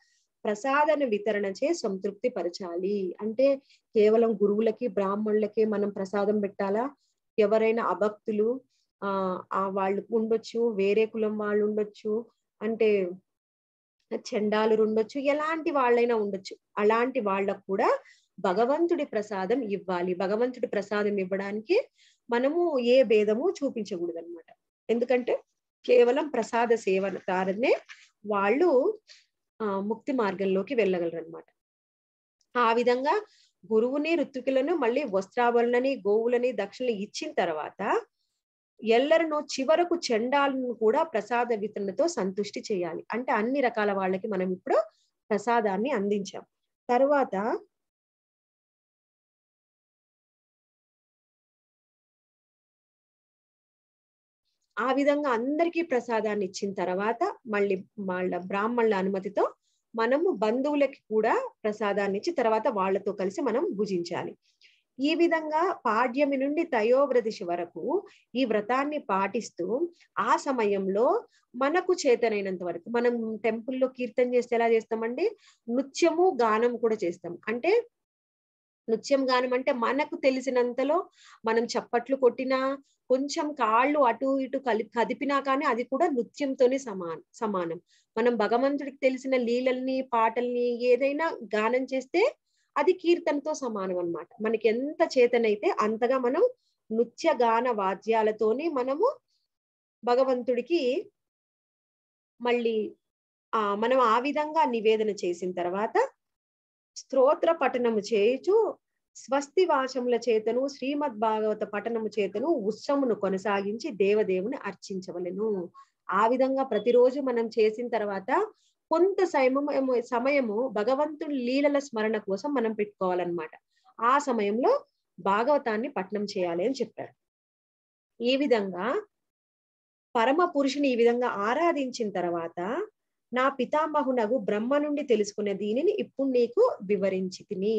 Speaker 1: ప్రసాదన వితరణ చే సంతృప్తి పరచాలి అంటే కేవలం గురువులకి బ్రాహ్మణులకే మనం ప్రసాదం పెట్టాలా ఎవరైనా అభక్తులు ఆ వాళ్ళు ఉండొచ్చు వేరే కులం వాళ్ళు ఉండొచ్చు అంటే చండాలు ఉండొచ్చు ఎలాంటి వాళ్ళైనా ఉండొచ్చు అలాంటి వాళ్ళకు కూడా భగవంతుడి ప్రసాదం ఇవ్వాలి భగవంతుడి ప్రసాదం ఇవ్వడానికి మనము ఏ భేదము చూపించకూడదు అనమాట ఎందుకంటే కేవలం ప్రసాద సేవ ద్వారానే వాళ్ళు ఆ ముక్తి మార్గంలోకి వెళ్ళగలరు అనమాట ఆ విధంగా గురువుని ఋతుకులను మళ్ళీ వస్త్రాభరణని గోవులని దక్షిణలు ఇచ్చిన తర్వాత ఎల్లరను చివరకు చెండాలను కూడా ప్రసాద వితరణతో
Speaker 2: సంతుష్టి చేయాలి అంటే అన్ని రకాల వాళ్ళకి మనం ఇప్పుడు ప్రసాదాన్ని అందించాం తర్వాత ఆ విధంగా అందరికీ ప్రసాదాన్ని ఇచ్చిన
Speaker 1: తర్వాత మళ్ళీ వాళ్ళ బ్రాహ్మణుల అనుమతితో మనము బంధువులకి కూడా ప్రసాదాన్ని ఇచ్చి తర్వాత వాళ్ళతో కలిసి మనం భుజించాలి ఈ విధంగా పాడ్యమి నుండి తయోవ్రతిషి వరకు ఈ వ్రతాన్ని పాటిస్తూ ఆ సమయంలో మనకు చేతనైనంత వరకు మనం టెంపుల్లో కీర్తన చేస్తే ఎలా చేస్తామండి నృత్యము గానం కూడా చేస్తాం అంటే నృత్యం గానం అంటే మనకు తెలిసినంతలో మనం చప్పట్లు కొట్టినా కొంచెం కాళ్ళు అటు ఇటు కలి కదిపినా కానీ అది కూడా నృత్యంతోనే సమానం సమానం మనం భగవంతుడికి తెలిసిన లీలల్ని పాటల్ని ఏదైనా గానం చేస్తే అది కీర్తనతో సమానం అనమాట మనకి ఎంత చేతనైతే అంతగా మనం నృత్య గాన వాద్యాలతోనే మనము భగవంతుడికి మళ్ళీ ఆ మనం ఆ విధంగా నివేదన చేసిన తర్వాత స్తోత్ర పఠనము చేయుచు స్వస్తి వాచముల చేతను శ్రీమద్ భాగవత పఠనము చేతను ఉత్సమును కొనసాగించి దేవదేవుని అర్చించవలను ఆ విధంగా ప్రతిరోజు మనం చేసిన తర్వాత కొంత సమయము సమయము భగవంతుని లీలల స్మరణ కోసం మనం పెట్టుకోవాలన్నమాట ఆ సమయంలో భాగవతాన్ని పఠనం చేయాలి అని చెప్పారు ఈ విధంగా పరమ పురుషుని ఈ విధంగా ఆరాధించిన తర్వాత నా పితామహునగు బ్రహ్మ నుండి తెలుసుకునే దీనిని ఇప్పుడు నీకు వివరించి తిని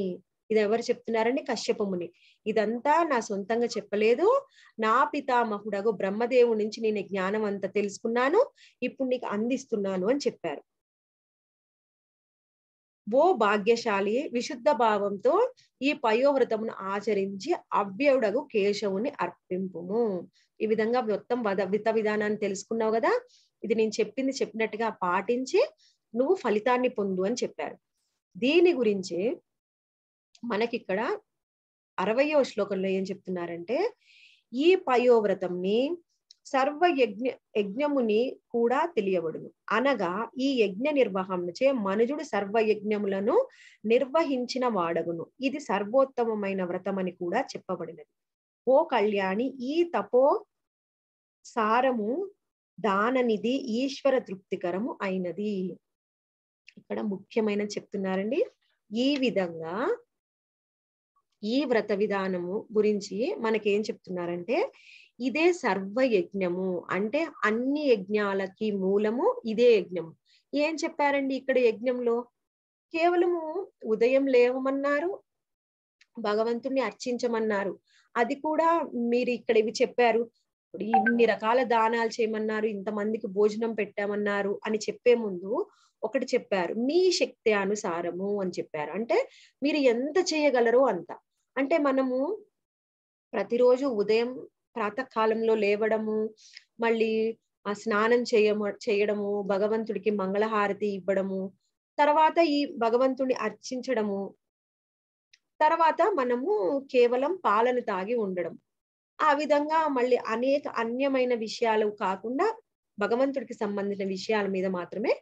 Speaker 1: ఇది ఎవరు చెప్తున్నారని కశ్యపముని ఇదంతా నా సొంతంగా చెప్పలేదు నా పితామహుడగు బ్రహ్మదేవుడి నుంచి నేను జ్ఞానం అంతా తెలుసుకున్నాను ఇప్పుడు నీకు అందిస్తున్నాను అని చెప్పారు ఓ భాగ్యశాలి విశుద్ధ భావంతో ఈ పయోవ్రతమును ఆచరించి అవ్యవుడగు కేశవుని అర్పింపుము ఈ విధంగా మొత్తం వద విత విధానాన్ని తెలుసుకున్నావు కదా ఇది నేను చెప్పింది చెప్పినట్టుగా పాటించి నువ్వు ఫలితాన్ని పొందు అని చెప్పారు దీని గురించి మనకిక్కడ అరవయో శ్లోకంలో ఏం చెప్తున్నారంటే ఈ పయోవ్రతంని సర్వ యజ్ఞ యజ్ఞముని కూడా తెలియబడును అనగా ఈ యజ్ఞ నిర్వహణచే మనుజుడు సర్వ యజ్ఞములను నిర్వహించిన వాడగును ఇది సర్వోత్తమమైన వ్రతమని కూడా చెప్పబడినది ఓ కళ్యాణి ఈ తపో సారము దాననిది ఈశ్వర తృప్తికరము అయినది ఇక్కడ ముఖ్యమైన చెప్తున్నారండి ఈ విధంగా ఈ వ్రత విధానము గురించి మనకేం చెప్తున్నారంటే ఇదే సర్వయజ్ఞము అంటే అన్ని యజ్ఞాలకి మూలము ఇదే యజ్ఞము ఏం చెప్పారండి ఇక్కడ యజ్ఞంలో కేవలము ఉదయం లేవమన్నారు భగవంతుణ్ణి అర్చించమన్నారు అది కూడా మీరు ఇక్కడ ఇవి చెప్పారు ఇన్ని రకాల దానాలు చేయమన్నారు ఇంతమందికి భోజనం పెట్టామన్నారు అని చెప్పే ముందు ఒకటి చెప్పారు మీ శక్తి అనుసారము అని చెప్పారు అంటే మీరు ఎంత చేయగలరో అంత అంటే మనము ప్రతిరోజు ఉదయం ప్రాతకాలంలో లేవడము మళ్ళీ ఆ స్నానం చేయము చేయడము భగవంతుడికి మంగళహారతి ఇవ్వడము తర్వాత ఈ భగవంతుడిని అర్చించడము తర్వాత మనము కేవలం పాలను తాగి ఉండడం ఆ విధంగా మళ్ళీ అనేక అన్యమైన విషయాలు కాకుండా భగవంతుడికి సంబంధించిన విషయాల మీద మాత్రమే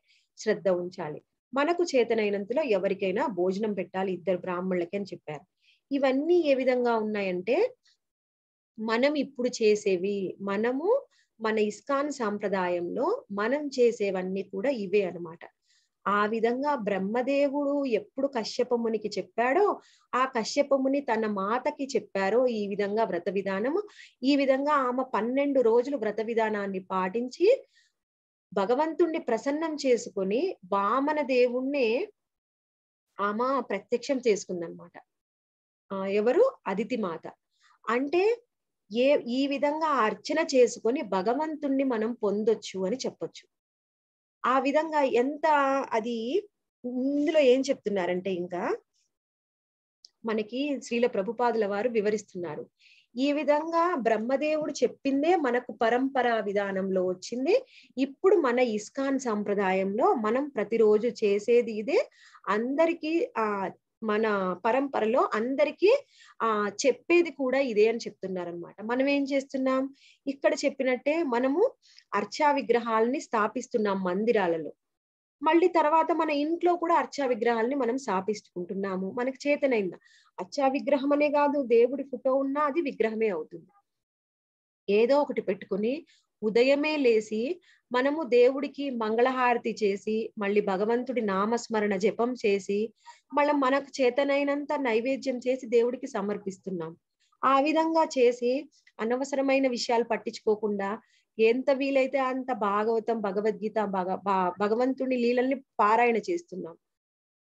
Speaker 1: శ్రద్ధ ఉంచాలి మనకు చేతనైనంతలో ఎవరికైనా భోజనం పెట్టాలి ఇద్దరు బ్రాహ్మణులకి అని చెప్పారు ఇవన్నీ ఏ విధంగా ఉన్నాయంటే మనం ఇప్పుడు చేసేవి మనము మన ఇస్కాన్ సాంప్రదాయంలో మనం చేసేవన్నీ కూడా ఇవే అనమాట ఆ విధంగా బ్రహ్మదేవుడు ఎప్పుడు కశ్యపమునికి చెప్పాడో ఆ కశ్యపముని తన మాతకి చెప్పారో ఈ విధంగా వ్రత విధానము ఈ విధంగా ఆమె పన్నెండు రోజులు వ్రత విధానాన్ని పాటించి భగవంతుణ్ణి ప్రసన్నం చేసుకుని వామన దేవుణ్ణి ఆమె ప్రత్యక్షం చేసుకుందనమాట ఎవరు అదితి మాత అంటే ఏ ఈ విధంగా అర్చన చేసుకొని భగవంతుణ్ణి మనం పొందొచ్చు అని చెప్పొచ్చు ఆ విధంగా ఎంత అది ఇందులో ఏం చెప్తున్నారంటే ఇంకా మనకి శ్రీల ప్రభుపాదుల వారు వివరిస్తున్నారు ఈ విధంగా బ్రహ్మదేవుడు చెప్పిందే మనకు పరంపరా విధానంలో వచ్చింది ఇప్పుడు మన ఇస్కాన్ సంప్రదాయంలో మనం ప్రతిరోజు చేసేది ఇదే అందరికీ ఆ మన పరంపరలో అందరికీ ఆ చెప్పేది కూడా ఇదే అని చెప్తున్నారనమాట మనం ఏం చేస్తున్నాం ఇక్కడ చెప్పినట్టే మనము అర్చా విగ్రహాలని స్థాపిస్తున్నాం మందిరాలలో మళ్ళీ తర్వాత మన ఇంట్లో కూడా అర్చా విగ్రహాలని మనం స్థాపించుకుంటున్నాము మనకు చేతనైందా అర్చా విగ్రహం అనే కాదు దేవుడి ఫోటో ఉన్నా అది విగ్రహమే అవుతుంది ఏదో ఒకటి పెట్టుకుని ఉదయమే లేసి మనము దేవుడికి మంగళహారతి చేసి మళ్ళీ భగవంతుడి నామస్మరణ జపం చేసి మళ్ళీ మనకు చేతనైనంత నైవేద్యం చేసి దేవుడికి సమర్పిస్తున్నాం ఆ విధంగా చేసి అనవసరమైన విషయాలు పట్టించుకోకుండా ఎంత వీలైతే అంత భాగవతం భగవద్గీత భగ భగవంతుని లీలల్ని పారాయణ చేస్తున్నాం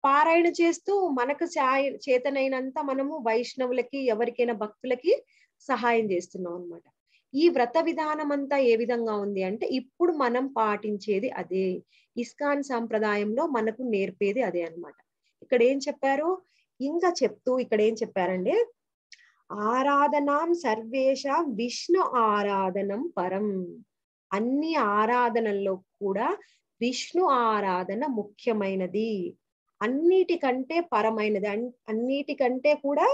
Speaker 1: పారాయణ చేస్తూ మనకు చేతనైనంత మనము వైష్ణవులకి ఎవరికైనా భక్తులకి సహాయం చేస్తున్నాం అనమాట ఈ వ్రత విధానం అంతా ఏ విధంగా ఉంది అంటే ఇప్పుడు మనం పాటించేది అదే ఇస్కాన్ సాంప్రదాయంలో మనకు నేర్పేది అదే అనమాట ఇక్కడ ఏం చెప్పారు ఇంకా చెప్తూ ఇక్కడ ఏం చెప్పారంటే ఆరాధనాం సర్వేష విష్ణు ఆరాధనం పరం అన్ని ఆరాధనల్లో కూడా విష్ణు ఆరాధన ముఖ్యమైనది అన్నిటికంటే పరమైనది అన్నిటికంటే కూడా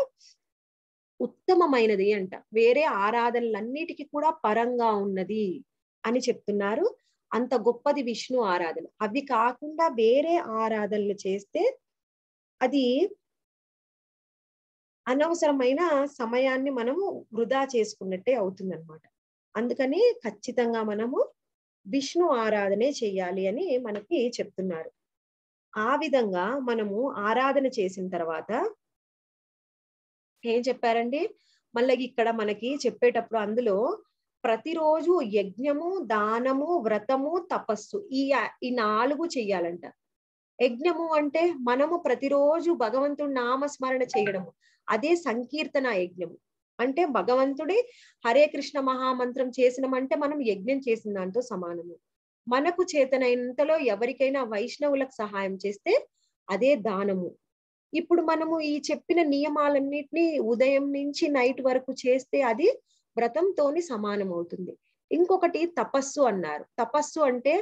Speaker 1: ఉత్తమమైనది అంట వేరే ఆరాధనలన్నిటికీ కూడా పరంగా ఉన్నది అని చెప్తున్నారు అంత గొప్పది విష్ణు ఆరాధన అవి కాకుండా వేరే ఆరాధనలు చేస్తే అది అనవసరమైన సమయాన్ని మనము వృధా చేసుకున్నట్టే అవుతుందన్నమాట అందుకని ఖచ్చితంగా మనము విష్ణు ఆరాధనే చేయాలి అని మనకి చెప్తున్నారు ఆ విధంగా మనము ఆరాధన చేసిన తర్వాత ఏం చెప్పారండి మళ్ళీ ఇక్కడ మనకి చెప్పేటప్పుడు అందులో ప్రతిరోజు యజ్ఞము దానము వ్రతము తపస్సు ఈ ఈ నాలుగు చెయ్యాలంట యజ్ఞము అంటే మనము ప్రతిరోజు భగవంతుడి నామస్మరణ చేయడము అదే సంకీర్తన యజ్ఞము అంటే భగవంతుడి హరే కృష్ణ మహామంత్రం చేసినమంటే మనం యజ్ఞం చేసిన దాంతో సమానము మనకు చేతనైనంతలో ఎవరికైనా వైష్ణవులకు సహాయం చేస్తే అదే దానము ఇప్పుడు మనము ఈ చెప్పిన నియమాలన్నింటినీ ఉదయం నుంచి నైట్ వరకు చేస్తే అది వ్రతంతోని సమానం అవుతుంది ఇంకొకటి తపస్సు అన్నారు తపస్సు అంటే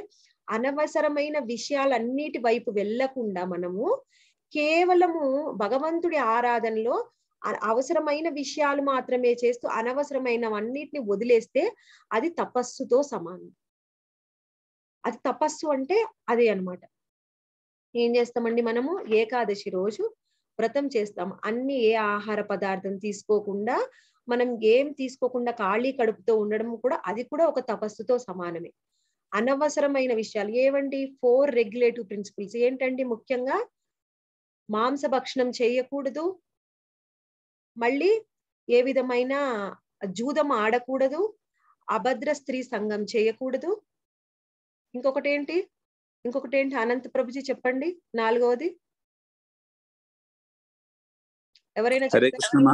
Speaker 1: అనవసరమైన విషయాలన్నిటి వైపు వెళ్లకుండా మనము కేవలము భగవంతుడి ఆరాధనలో అవసరమైన విషయాలు మాత్రమే చేస్తూ అనవసరమైన అన్నిటిని వదిలేస్తే అది తపస్సుతో సమానం అది తపస్సు అంటే అదే అనమాట ఏం చేస్తామండి మనము ఏకాదశి రోజు వ్రతం చేస్తాం అన్ని ఏ ఆహార పదార్థం తీసుకోకుండా మనం ఏం తీసుకోకుండా ఖాళీ కడుపుతో ఉండడం కూడా అది కూడా ఒక తపస్సుతో సమానమే అనవసరమైన విషయాలు ఏవండి ఫోర్ రెగ్యులేటివ్ ప్రిన్సిపల్స్ ఏంటండి ముఖ్యంగా మాంస భక్షణం చేయకూడదు మళ్ళీ ఏ విధమైన జూదం ఆడకూడదు అభద్ర స్త్రీ సంఘం చేయకూడదు ఇంకొకటి ఏంటి ఇంకొకటి ఏంటి అనంత ప్రభుజీ చెప్పండి నాలుగవది ఎవరైనా హరే కృష్ణ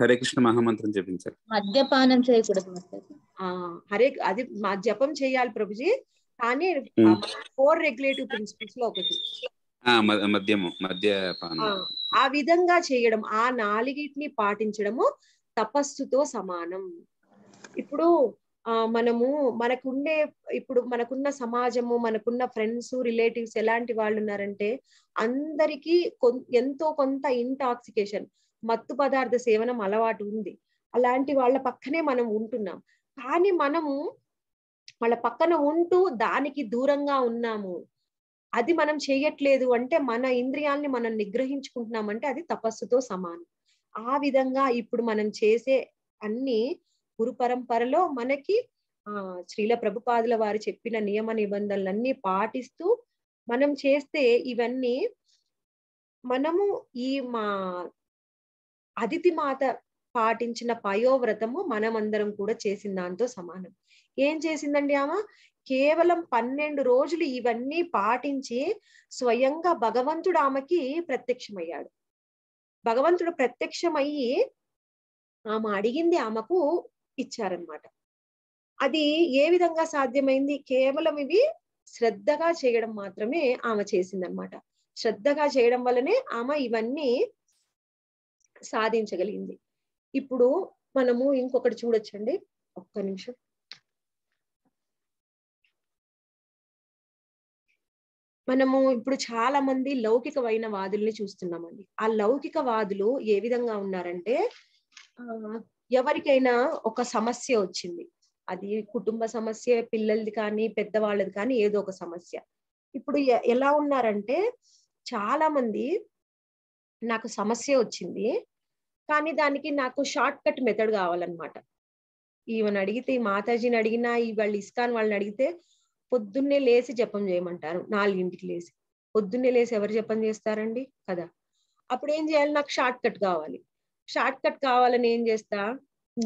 Speaker 2: హరే కృష్ణ మహామంత్రం జపించాలి
Speaker 1: మద్యపానం చేయకూడదు హరే అది మా జపం చేయాలి ప్రభుజీ కానీ ఫోర్ రెగ్యులేటివ్ ప్రిన్సిపల్స్ లో ఒకటి
Speaker 3: మద్యము మద్యపానం
Speaker 1: ఆ విధంగా చేయడం ఆ నాలుగిటిని పాటించడము తపస్సుతో సమానం ఇప్పుడు మనము మనకుండే ఇప్పుడు మనకున్న సమాజము మనకున్న ఫ్రెండ్స్ రిలేటివ్స్ ఎలాంటి వాళ్ళు ఉన్నారంటే అందరికీ ఎంతో కొంత ఇంటాక్సికేషన్ మత్తు పదార్థ సేవనం అలవాటు ఉంది అలాంటి వాళ్ళ పక్కనే మనం ఉంటున్నాం కానీ మనము వాళ్ళ పక్కన ఉంటూ దానికి దూరంగా ఉన్నాము అది మనం చేయట్లేదు అంటే మన ఇంద్రియాల్ని మనం నిగ్రహించుకుంటున్నామంటే అది తపస్సుతో సమానం ఆ విధంగా ఇప్పుడు మనం చేసే అన్ని గురు పరంపరలో మనకి ఆ శ్రీల ప్రభుపాదుల వారు చెప్పిన నియమ నిబంధనలన్నీ పాటిస్తూ మనం చేస్తే ఇవన్నీ మనము ఈ మా అతిథి మాత పాటించిన పయోవ్రతము మనమందరం కూడా చేసిన దాంతో సమానం ఏం చేసిందండి ఆమె కేవలం పన్నెండు రోజులు ఇవన్నీ పాటించి స్వయంగా భగవంతుడు ఆమెకి ప్రత్యక్షమయ్యాడు భగవంతుడు ప్రత్యక్షమయ్యి ఆమె అడిగింది ఆమెకు ఇచ్చారనమాట అది ఏ విధంగా సాధ్యమైంది కేవలం ఇవి శ్రద్ధగా చేయడం మాత్రమే ఆమె చేసిందనమాట శ్రద్ధగా చేయడం వల్లనే ఆమె ఇవన్నీ
Speaker 2: సాధించగలిగింది ఇప్పుడు మనము ఇంకొకటి చూడొచ్చండి ఒక్క నిమిషం
Speaker 1: మనము ఇప్పుడు చాలా మంది లౌకికమైన వాదుల్ని చూస్తున్నామండి ఆ లౌకిక వాదులు ఏ విధంగా ఉన్నారంటే ఎవరికైనా ఒక సమస్య వచ్చింది అది కుటుంబ సమస్య పిల్లలది కానీ పెద్దవాళ్ళది కానీ ఏదో ఒక సమస్య ఇప్పుడు ఎలా ఉన్నారంటే చాలా మంది నాకు సమస్య వచ్చింది కానీ దానికి నాకు షార్ట్ కట్ మెథడ్ కావాలన్నమాట ఈమెను అడిగితే ఈ మాతాజీని అడిగినా ఈ వాళ్ళు ఇస్కాన్ వాళ్ళని అడిగితే పొద్దున్నే లేచి జపం చేయమంటారు నాలుగింటికి లేచి పొద్దున్నే లేచి ఎవరు జపం చేస్తారండి కదా అప్పుడు ఏం చేయాలి నాకు షార్ట్ కట్ కావాలి షార్ట్ కట్ కావాలని ఏం చేస్తా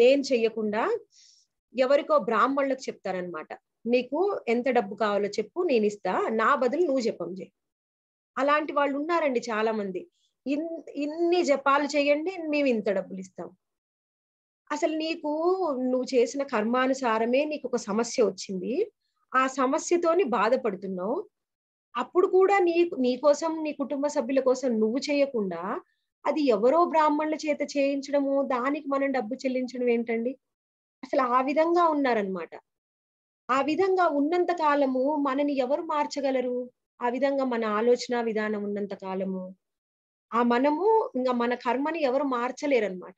Speaker 1: నేను చెయ్యకుండా ఎవరికో బ్రాహ్మణులకు చెప్తారనమాట నీకు ఎంత డబ్బు కావాలో చెప్పు నేను ఇస్తా నా బదులు నువ్వు జపం చేయి అలాంటి వాళ్ళు ఉన్నారండి చాలా మంది ఇన్ని జపాలు చేయండి మేము ఇంత డబ్బులు ఇస్తాం అసలు నీకు నువ్వు చేసిన కర్మానుసారమే నీకు ఒక సమస్య వచ్చింది ఆ సమస్యతోని బాధపడుతున్నావు అప్పుడు కూడా నీ నీ కోసం నీ కుటుంబ సభ్యుల కోసం నువ్వు చేయకుండా అది ఎవరో బ్రాహ్మణుల చేత చేయించడము దానికి మనం డబ్బు చెల్లించడం ఏంటండి అసలు ఆ విధంగా ఉన్నారనమాట ఆ విధంగా ఉన్నంత కాలము మనని ఎవరు మార్చగలరు ఆ విధంగా మన ఆలోచన విధానం ఉన్నంత కాలము ఆ మనము ఇంకా మన కర్మని ఎవరు మార్చలేరనమాట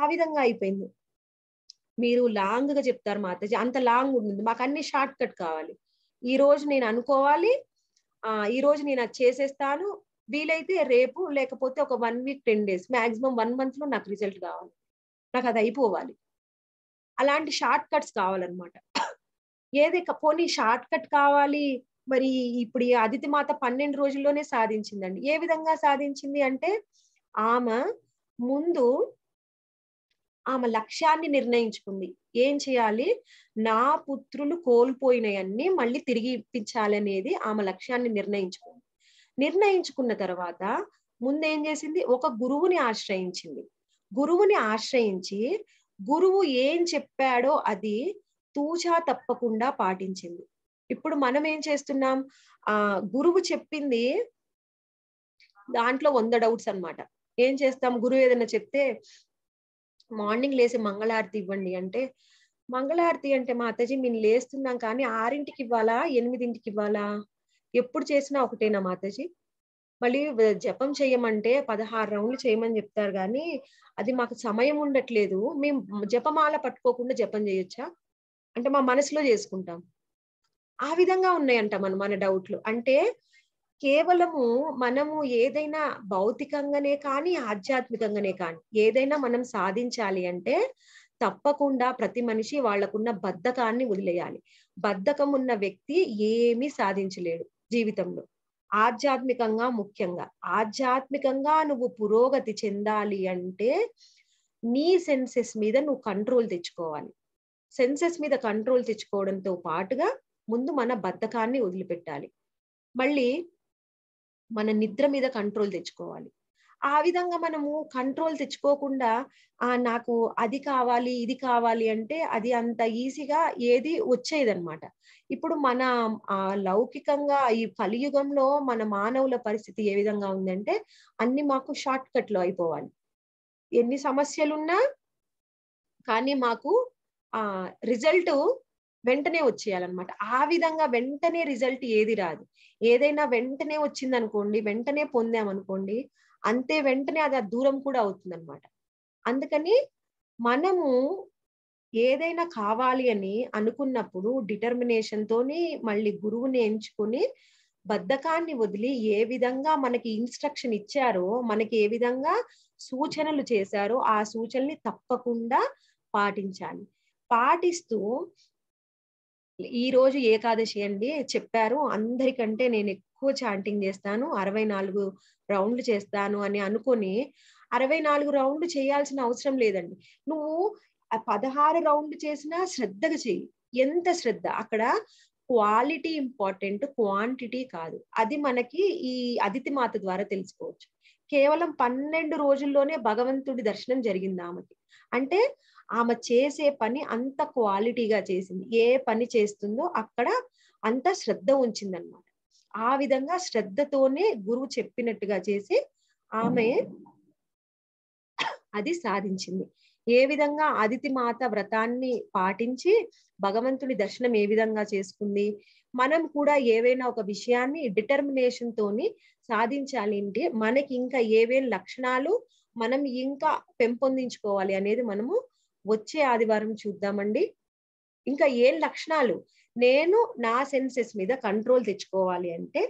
Speaker 1: ఆ విధంగా అయిపోయింది మీరు లాంగ్ గా చెప్తారు మాతాజీ అంత లాంగ్ ఉంటుంది మాకు అన్ని షార్ట్ కట్ కావాలి ఈ రోజు నేను అనుకోవాలి ఆ ఈ రోజు నేను అది చేసేస్తాను వీలైతే రేపు లేకపోతే ఒక one week ten days maximum one month లో నాకు రిజల్ట్ కావాలి నాకు అది అయిపోవాలి అలాంటి షార్ట్ కట్స్ కావాలన్నమాట ఏదే పోనీ షార్ట్ కట్ కావాలి మరి ఇప్పుడు అదితి మాత పన్నెండు రోజుల్లోనే సాధించిందండి ఏ విధంగా సాధించింది అంటే ఆమె ముందు ఆమె లక్ష్యాన్ని నిర్ణయించుకుంది ఏం చేయాలి నా పుత్రులు కోల్పోయినవన్నీ మళ్ళీ తిరిగి ఇప్పించాలనేది ఆమె లక్ష్యాన్ని నిర్ణయించుకుంది నిర్ణయించుకున్న తర్వాత ముందేం చేసింది ఒక గురువుని ఆశ్రయించింది గురువుని ఆశ్రయించి గురువు ఏం చెప్పాడో అది తూచా తప్పకుండా పాటించింది ఇప్పుడు మనం ఏం చేస్తున్నాం ఆ గురువు చెప్పింది దాంట్లో వంద డౌట్స్ అనమాట ఏం చేస్తాం గురువు ఏదైనా చెప్తే మార్నింగ్ లేసి మంగళారతి ఇవ్వండి అంటే మంగళారతి అంటే మా అత్తజీ మేము లేస్తున్నాం కానీ ఆరింటికి ఇవ్వాలా ఎనిమిదింటికి ఇవ్వాలా ఎప్పుడు చేసినా ఒకటేనా మాతాజీ మళ్ళీ జపం చేయమంటే పదహారు రౌండ్లు చేయమని చెప్తారు కానీ అది మాకు సమయం ఉండట్లేదు మేము జపమాల పట్టుకోకుండా జపం చేయొచ్చా అంటే మా మనసులో చేసుకుంటాం ఆ విధంగా ఉన్నాయంట మన మన డౌట్లు అంటే కేవలము మనము ఏదైనా భౌతికంగానే కానీ ఆధ్యాత్మికంగానే కానీ ఏదైనా మనం సాధించాలి అంటే తప్పకుండా ప్రతి మనిషి వాళ్లకున్న బద్ధకాన్ని వదిలేయాలి బద్ధకం ఉన్న వ్యక్తి ఏమీ సాధించలేడు జీవితంలో ఆధ్యాత్మికంగా ముఖ్యంగా ఆధ్యాత్మికంగా నువ్వు పురోగతి చెందాలి అంటే నీ సెన్సెస్ మీద నువ్వు కంట్రోల్ తెచ్చుకోవాలి సెన్సెస్ మీద కంట్రోల్ తెచ్చుకోవడంతో పాటుగా ముందు మన బద్ధకాన్ని వదిలిపెట్టాలి మళ్ళీ మన నిద్ర మీద కంట్రోల్ తెచ్చుకోవాలి ఆ విధంగా మనము కంట్రోల్ తెచ్చుకోకుండా ఆ నాకు అది కావాలి ఇది కావాలి అంటే అది అంత ఈజీగా ఏది వచ్చేది అనమాట ఇప్పుడు మన ఆ లౌకికంగా ఈ కలియుగంలో మన మానవుల పరిస్థితి ఏ విధంగా ఉందంటే అన్ని మాకు షార్ట్ కట్ లో అయిపోవాలి ఎన్ని సమస్యలున్నా కానీ మాకు ఆ రిజల్ట్ వెంటనే వచ్చేయాలన్నమాట ఆ విధంగా వెంటనే రిజల్ట్ ఏది రాదు ఏదైనా వెంటనే వచ్చింది అనుకోండి వెంటనే పొందాం అనుకోండి అంతే వెంటనే అది ఆ దూరం కూడా అవుతుంది అనమాట అందుకని మనము ఏదైనా కావాలి అని అనుకున్నప్పుడు డిటర్మినేషన్ తోని మళ్ళీ గురువుని ఎంచుకుని బద్ధకాన్ని వదిలి ఏ విధంగా మనకి ఇన్స్ట్రక్షన్ ఇచ్చారో మనకి ఏ విధంగా సూచనలు చేశారో ఆ సూచనని తప్పకుండా పాటించాలి పాటిస్తూ ఈ రోజు ఏకాదశి అండి చెప్పారు అందరికంటే నేను ఎక్కువ చాంటింగ్ చేస్తాను అరవై నాలుగు రౌండ్లు చేస్తాను అని అనుకుని అరవై నాలుగు రౌండ్లు చేయాల్సిన అవసరం లేదండి నువ్వు పదహారు రౌండ్లు చేసినా శ్రద్ధగా చెయ్యి ఎంత శ్రద్ధ అక్కడ క్వాలిటీ ఇంపార్టెంట్ క్వాంటిటీ కాదు అది మనకి ఈ అదితి మాత ద్వారా తెలుసుకోవచ్చు కేవలం పన్నెండు రోజుల్లోనే భగవంతుడి దర్శనం జరిగింది ఆమెకి అంటే ఆమె చేసే పని అంత క్వాలిటీగా చేసింది ఏ పని చేస్తుందో అక్కడ అంత శ్రద్ధ ఉంచిందనమాట ఆ విధంగా శ్రద్ధతోనే గురువు చెప్పినట్టుగా చేసి ఆమె అది సాధించింది ఏ విధంగా అదితి మాత వ్రతాన్ని పాటించి భగవంతుని దర్శనం ఏ విధంగా చేసుకుంది మనం కూడా ఏవైనా ఒక విషయాన్ని డిటర్మినేషన్ తోని సాధించాలి అంటే మనకి ఇంకా ఏవే లక్షణాలు మనం ఇంకా పెంపొందించుకోవాలి అనేది మనము వచ్చే ఆదివారం చూద్దామండి ఇంకా ఏం లక్షణాలు నేను నా సెన్సెస్ మీద కంట్రోల్ తెచ్చుకోవాలి అంటే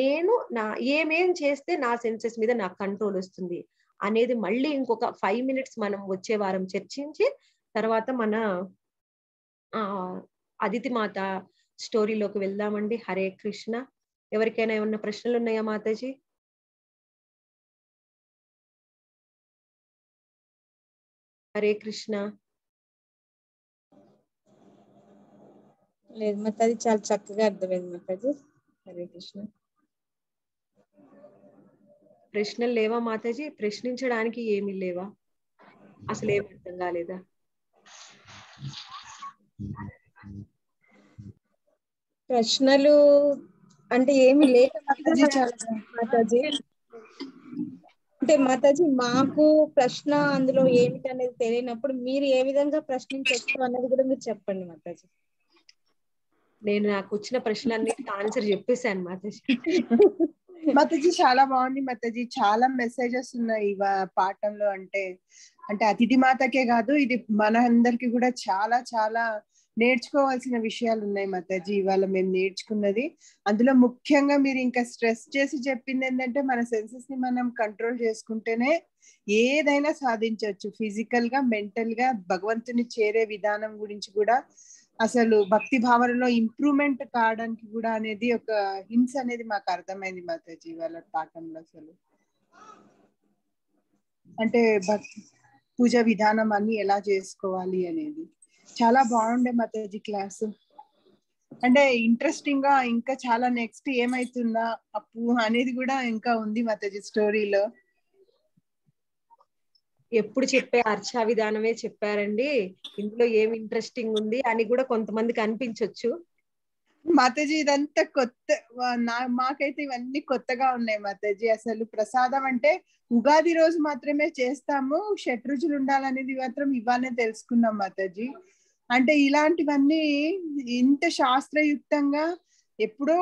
Speaker 1: నేను నా ఏమేం చేస్తే నా సెన్సెస్ మీద నాకు కంట్రోల్ వస్తుంది అనేది మళ్ళీ ఇంకొక ఫైవ్ మినిట్స్ మనం వచ్చే వారం చర్చించి తర్వాత మన అదితి మాత స్టోరీలోకి వెళ్దామండి హరే కృష్ణ
Speaker 2: ఎవరికైనా ఏమన్నా ప్రశ్నలు ఉన్నాయా మాతాజీ హరే కృష్ణ లేదు అది చాలా చక్కగా అర్థమైంది అది హరే
Speaker 1: కృష్ణ ప్రశ్నలు లేవా మాతాజీ ప్రశ్నించడానికి ఏమి లేవా అసలు ఏం అర్థం కాలేదా ప్రశ్నలు అంటే ఏమి లేదు మాతాజీ అంటే మాతాజీ మాకు ప్రశ్న అందులో ఏమిటి అనేది తెలియనప్పుడు మీరు ఏ విధంగా ప్రశ్నించవచ్చు అన్నది కూడా మీరు చెప్పండి మాతాజీ నేను నాకు వచ్చిన ప్రశ్న ఆన్సర్ చెప్పేశాను
Speaker 4: మాతాజీ మాతాజీ చాలా బాగుంది మాతాజీ చాలా మెసేజెస్ ఉన్నాయి పాఠంలో అంటే అంటే అతిథి మాతకే కాదు ఇది మన అందరికి కూడా చాలా చాలా నేర్చుకోవాల్సిన విషయాలు ఉన్నాయి మాతాజీ ఇవాళ మేము నేర్చుకున్నది అందులో ముఖ్యంగా మీరు ఇంకా స్ట్రెస్ చేసి చెప్పింది ఏంటంటే మన సెన్సెస్ ని మనం కంట్రోల్ చేసుకుంటేనే ఏదైనా సాధించవచ్చు ఫిజికల్ గా మెంటల్ గా భగవంతుని చేరే విధానం గురించి కూడా అసలు భక్తి భావనలో ఇంప్రూవ్మెంట్ కావడానికి కూడా అనేది ఒక హింస అనేది మాకు అర్థమైంది మాతాజీ వాళ్ళ పాఠంలో అసలు అంటే భక్తి పూజ విధానం అన్ని ఎలా చేసుకోవాలి అనేది చాలా బాగుండే మాతాజీ క్లాస్ అంటే ఇంట్రెస్టింగ్ గా ఇంకా చాలా నెక్స్ట్ ఏమైతుందా అప్పు అనేది కూడా ఇంకా ఉంది మాతాజీ స్టోరీలో ఎప్పుడు చెప్పే అర్చా విధానమే చెప్పారండి ఇందులో ఏం ఇంట్రెస్టింగ్ ఉంది
Speaker 1: అని కూడా కొంతమందికి అనిపించవచ్చు
Speaker 4: మాతాజీ ఇదంతా కొత్త నా మాకైతే ఇవన్నీ కొత్తగా ఉన్నాయి మాతాజీ అసలు ప్రసాదం అంటే ఉగాది రోజు మాత్రమే చేస్తాము షట్రుచులు ఉండాలనేది మాత్రం ఇవాళనే తెలుసుకున్నాం మాతాజీ అంటే ఇలాంటివన్నీ ఇంత శాస్త్రయుక్తంగా ఎప్పుడో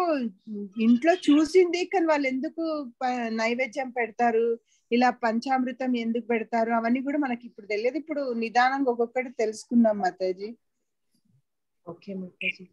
Speaker 4: ఇంట్లో చూసింది కానీ వాళ్ళు ఎందుకు నైవేద్యం పెడతారు ఇలా పంచామృతం ఎందుకు పెడతారు అవన్నీ కూడా మనకి ఇప్పుడు తెలియదు ఇప్పుడు నిదానంగా ఒక్కొక్కటి తెలుసుకుందాం మాతాజీ ఓకే మాతాజీ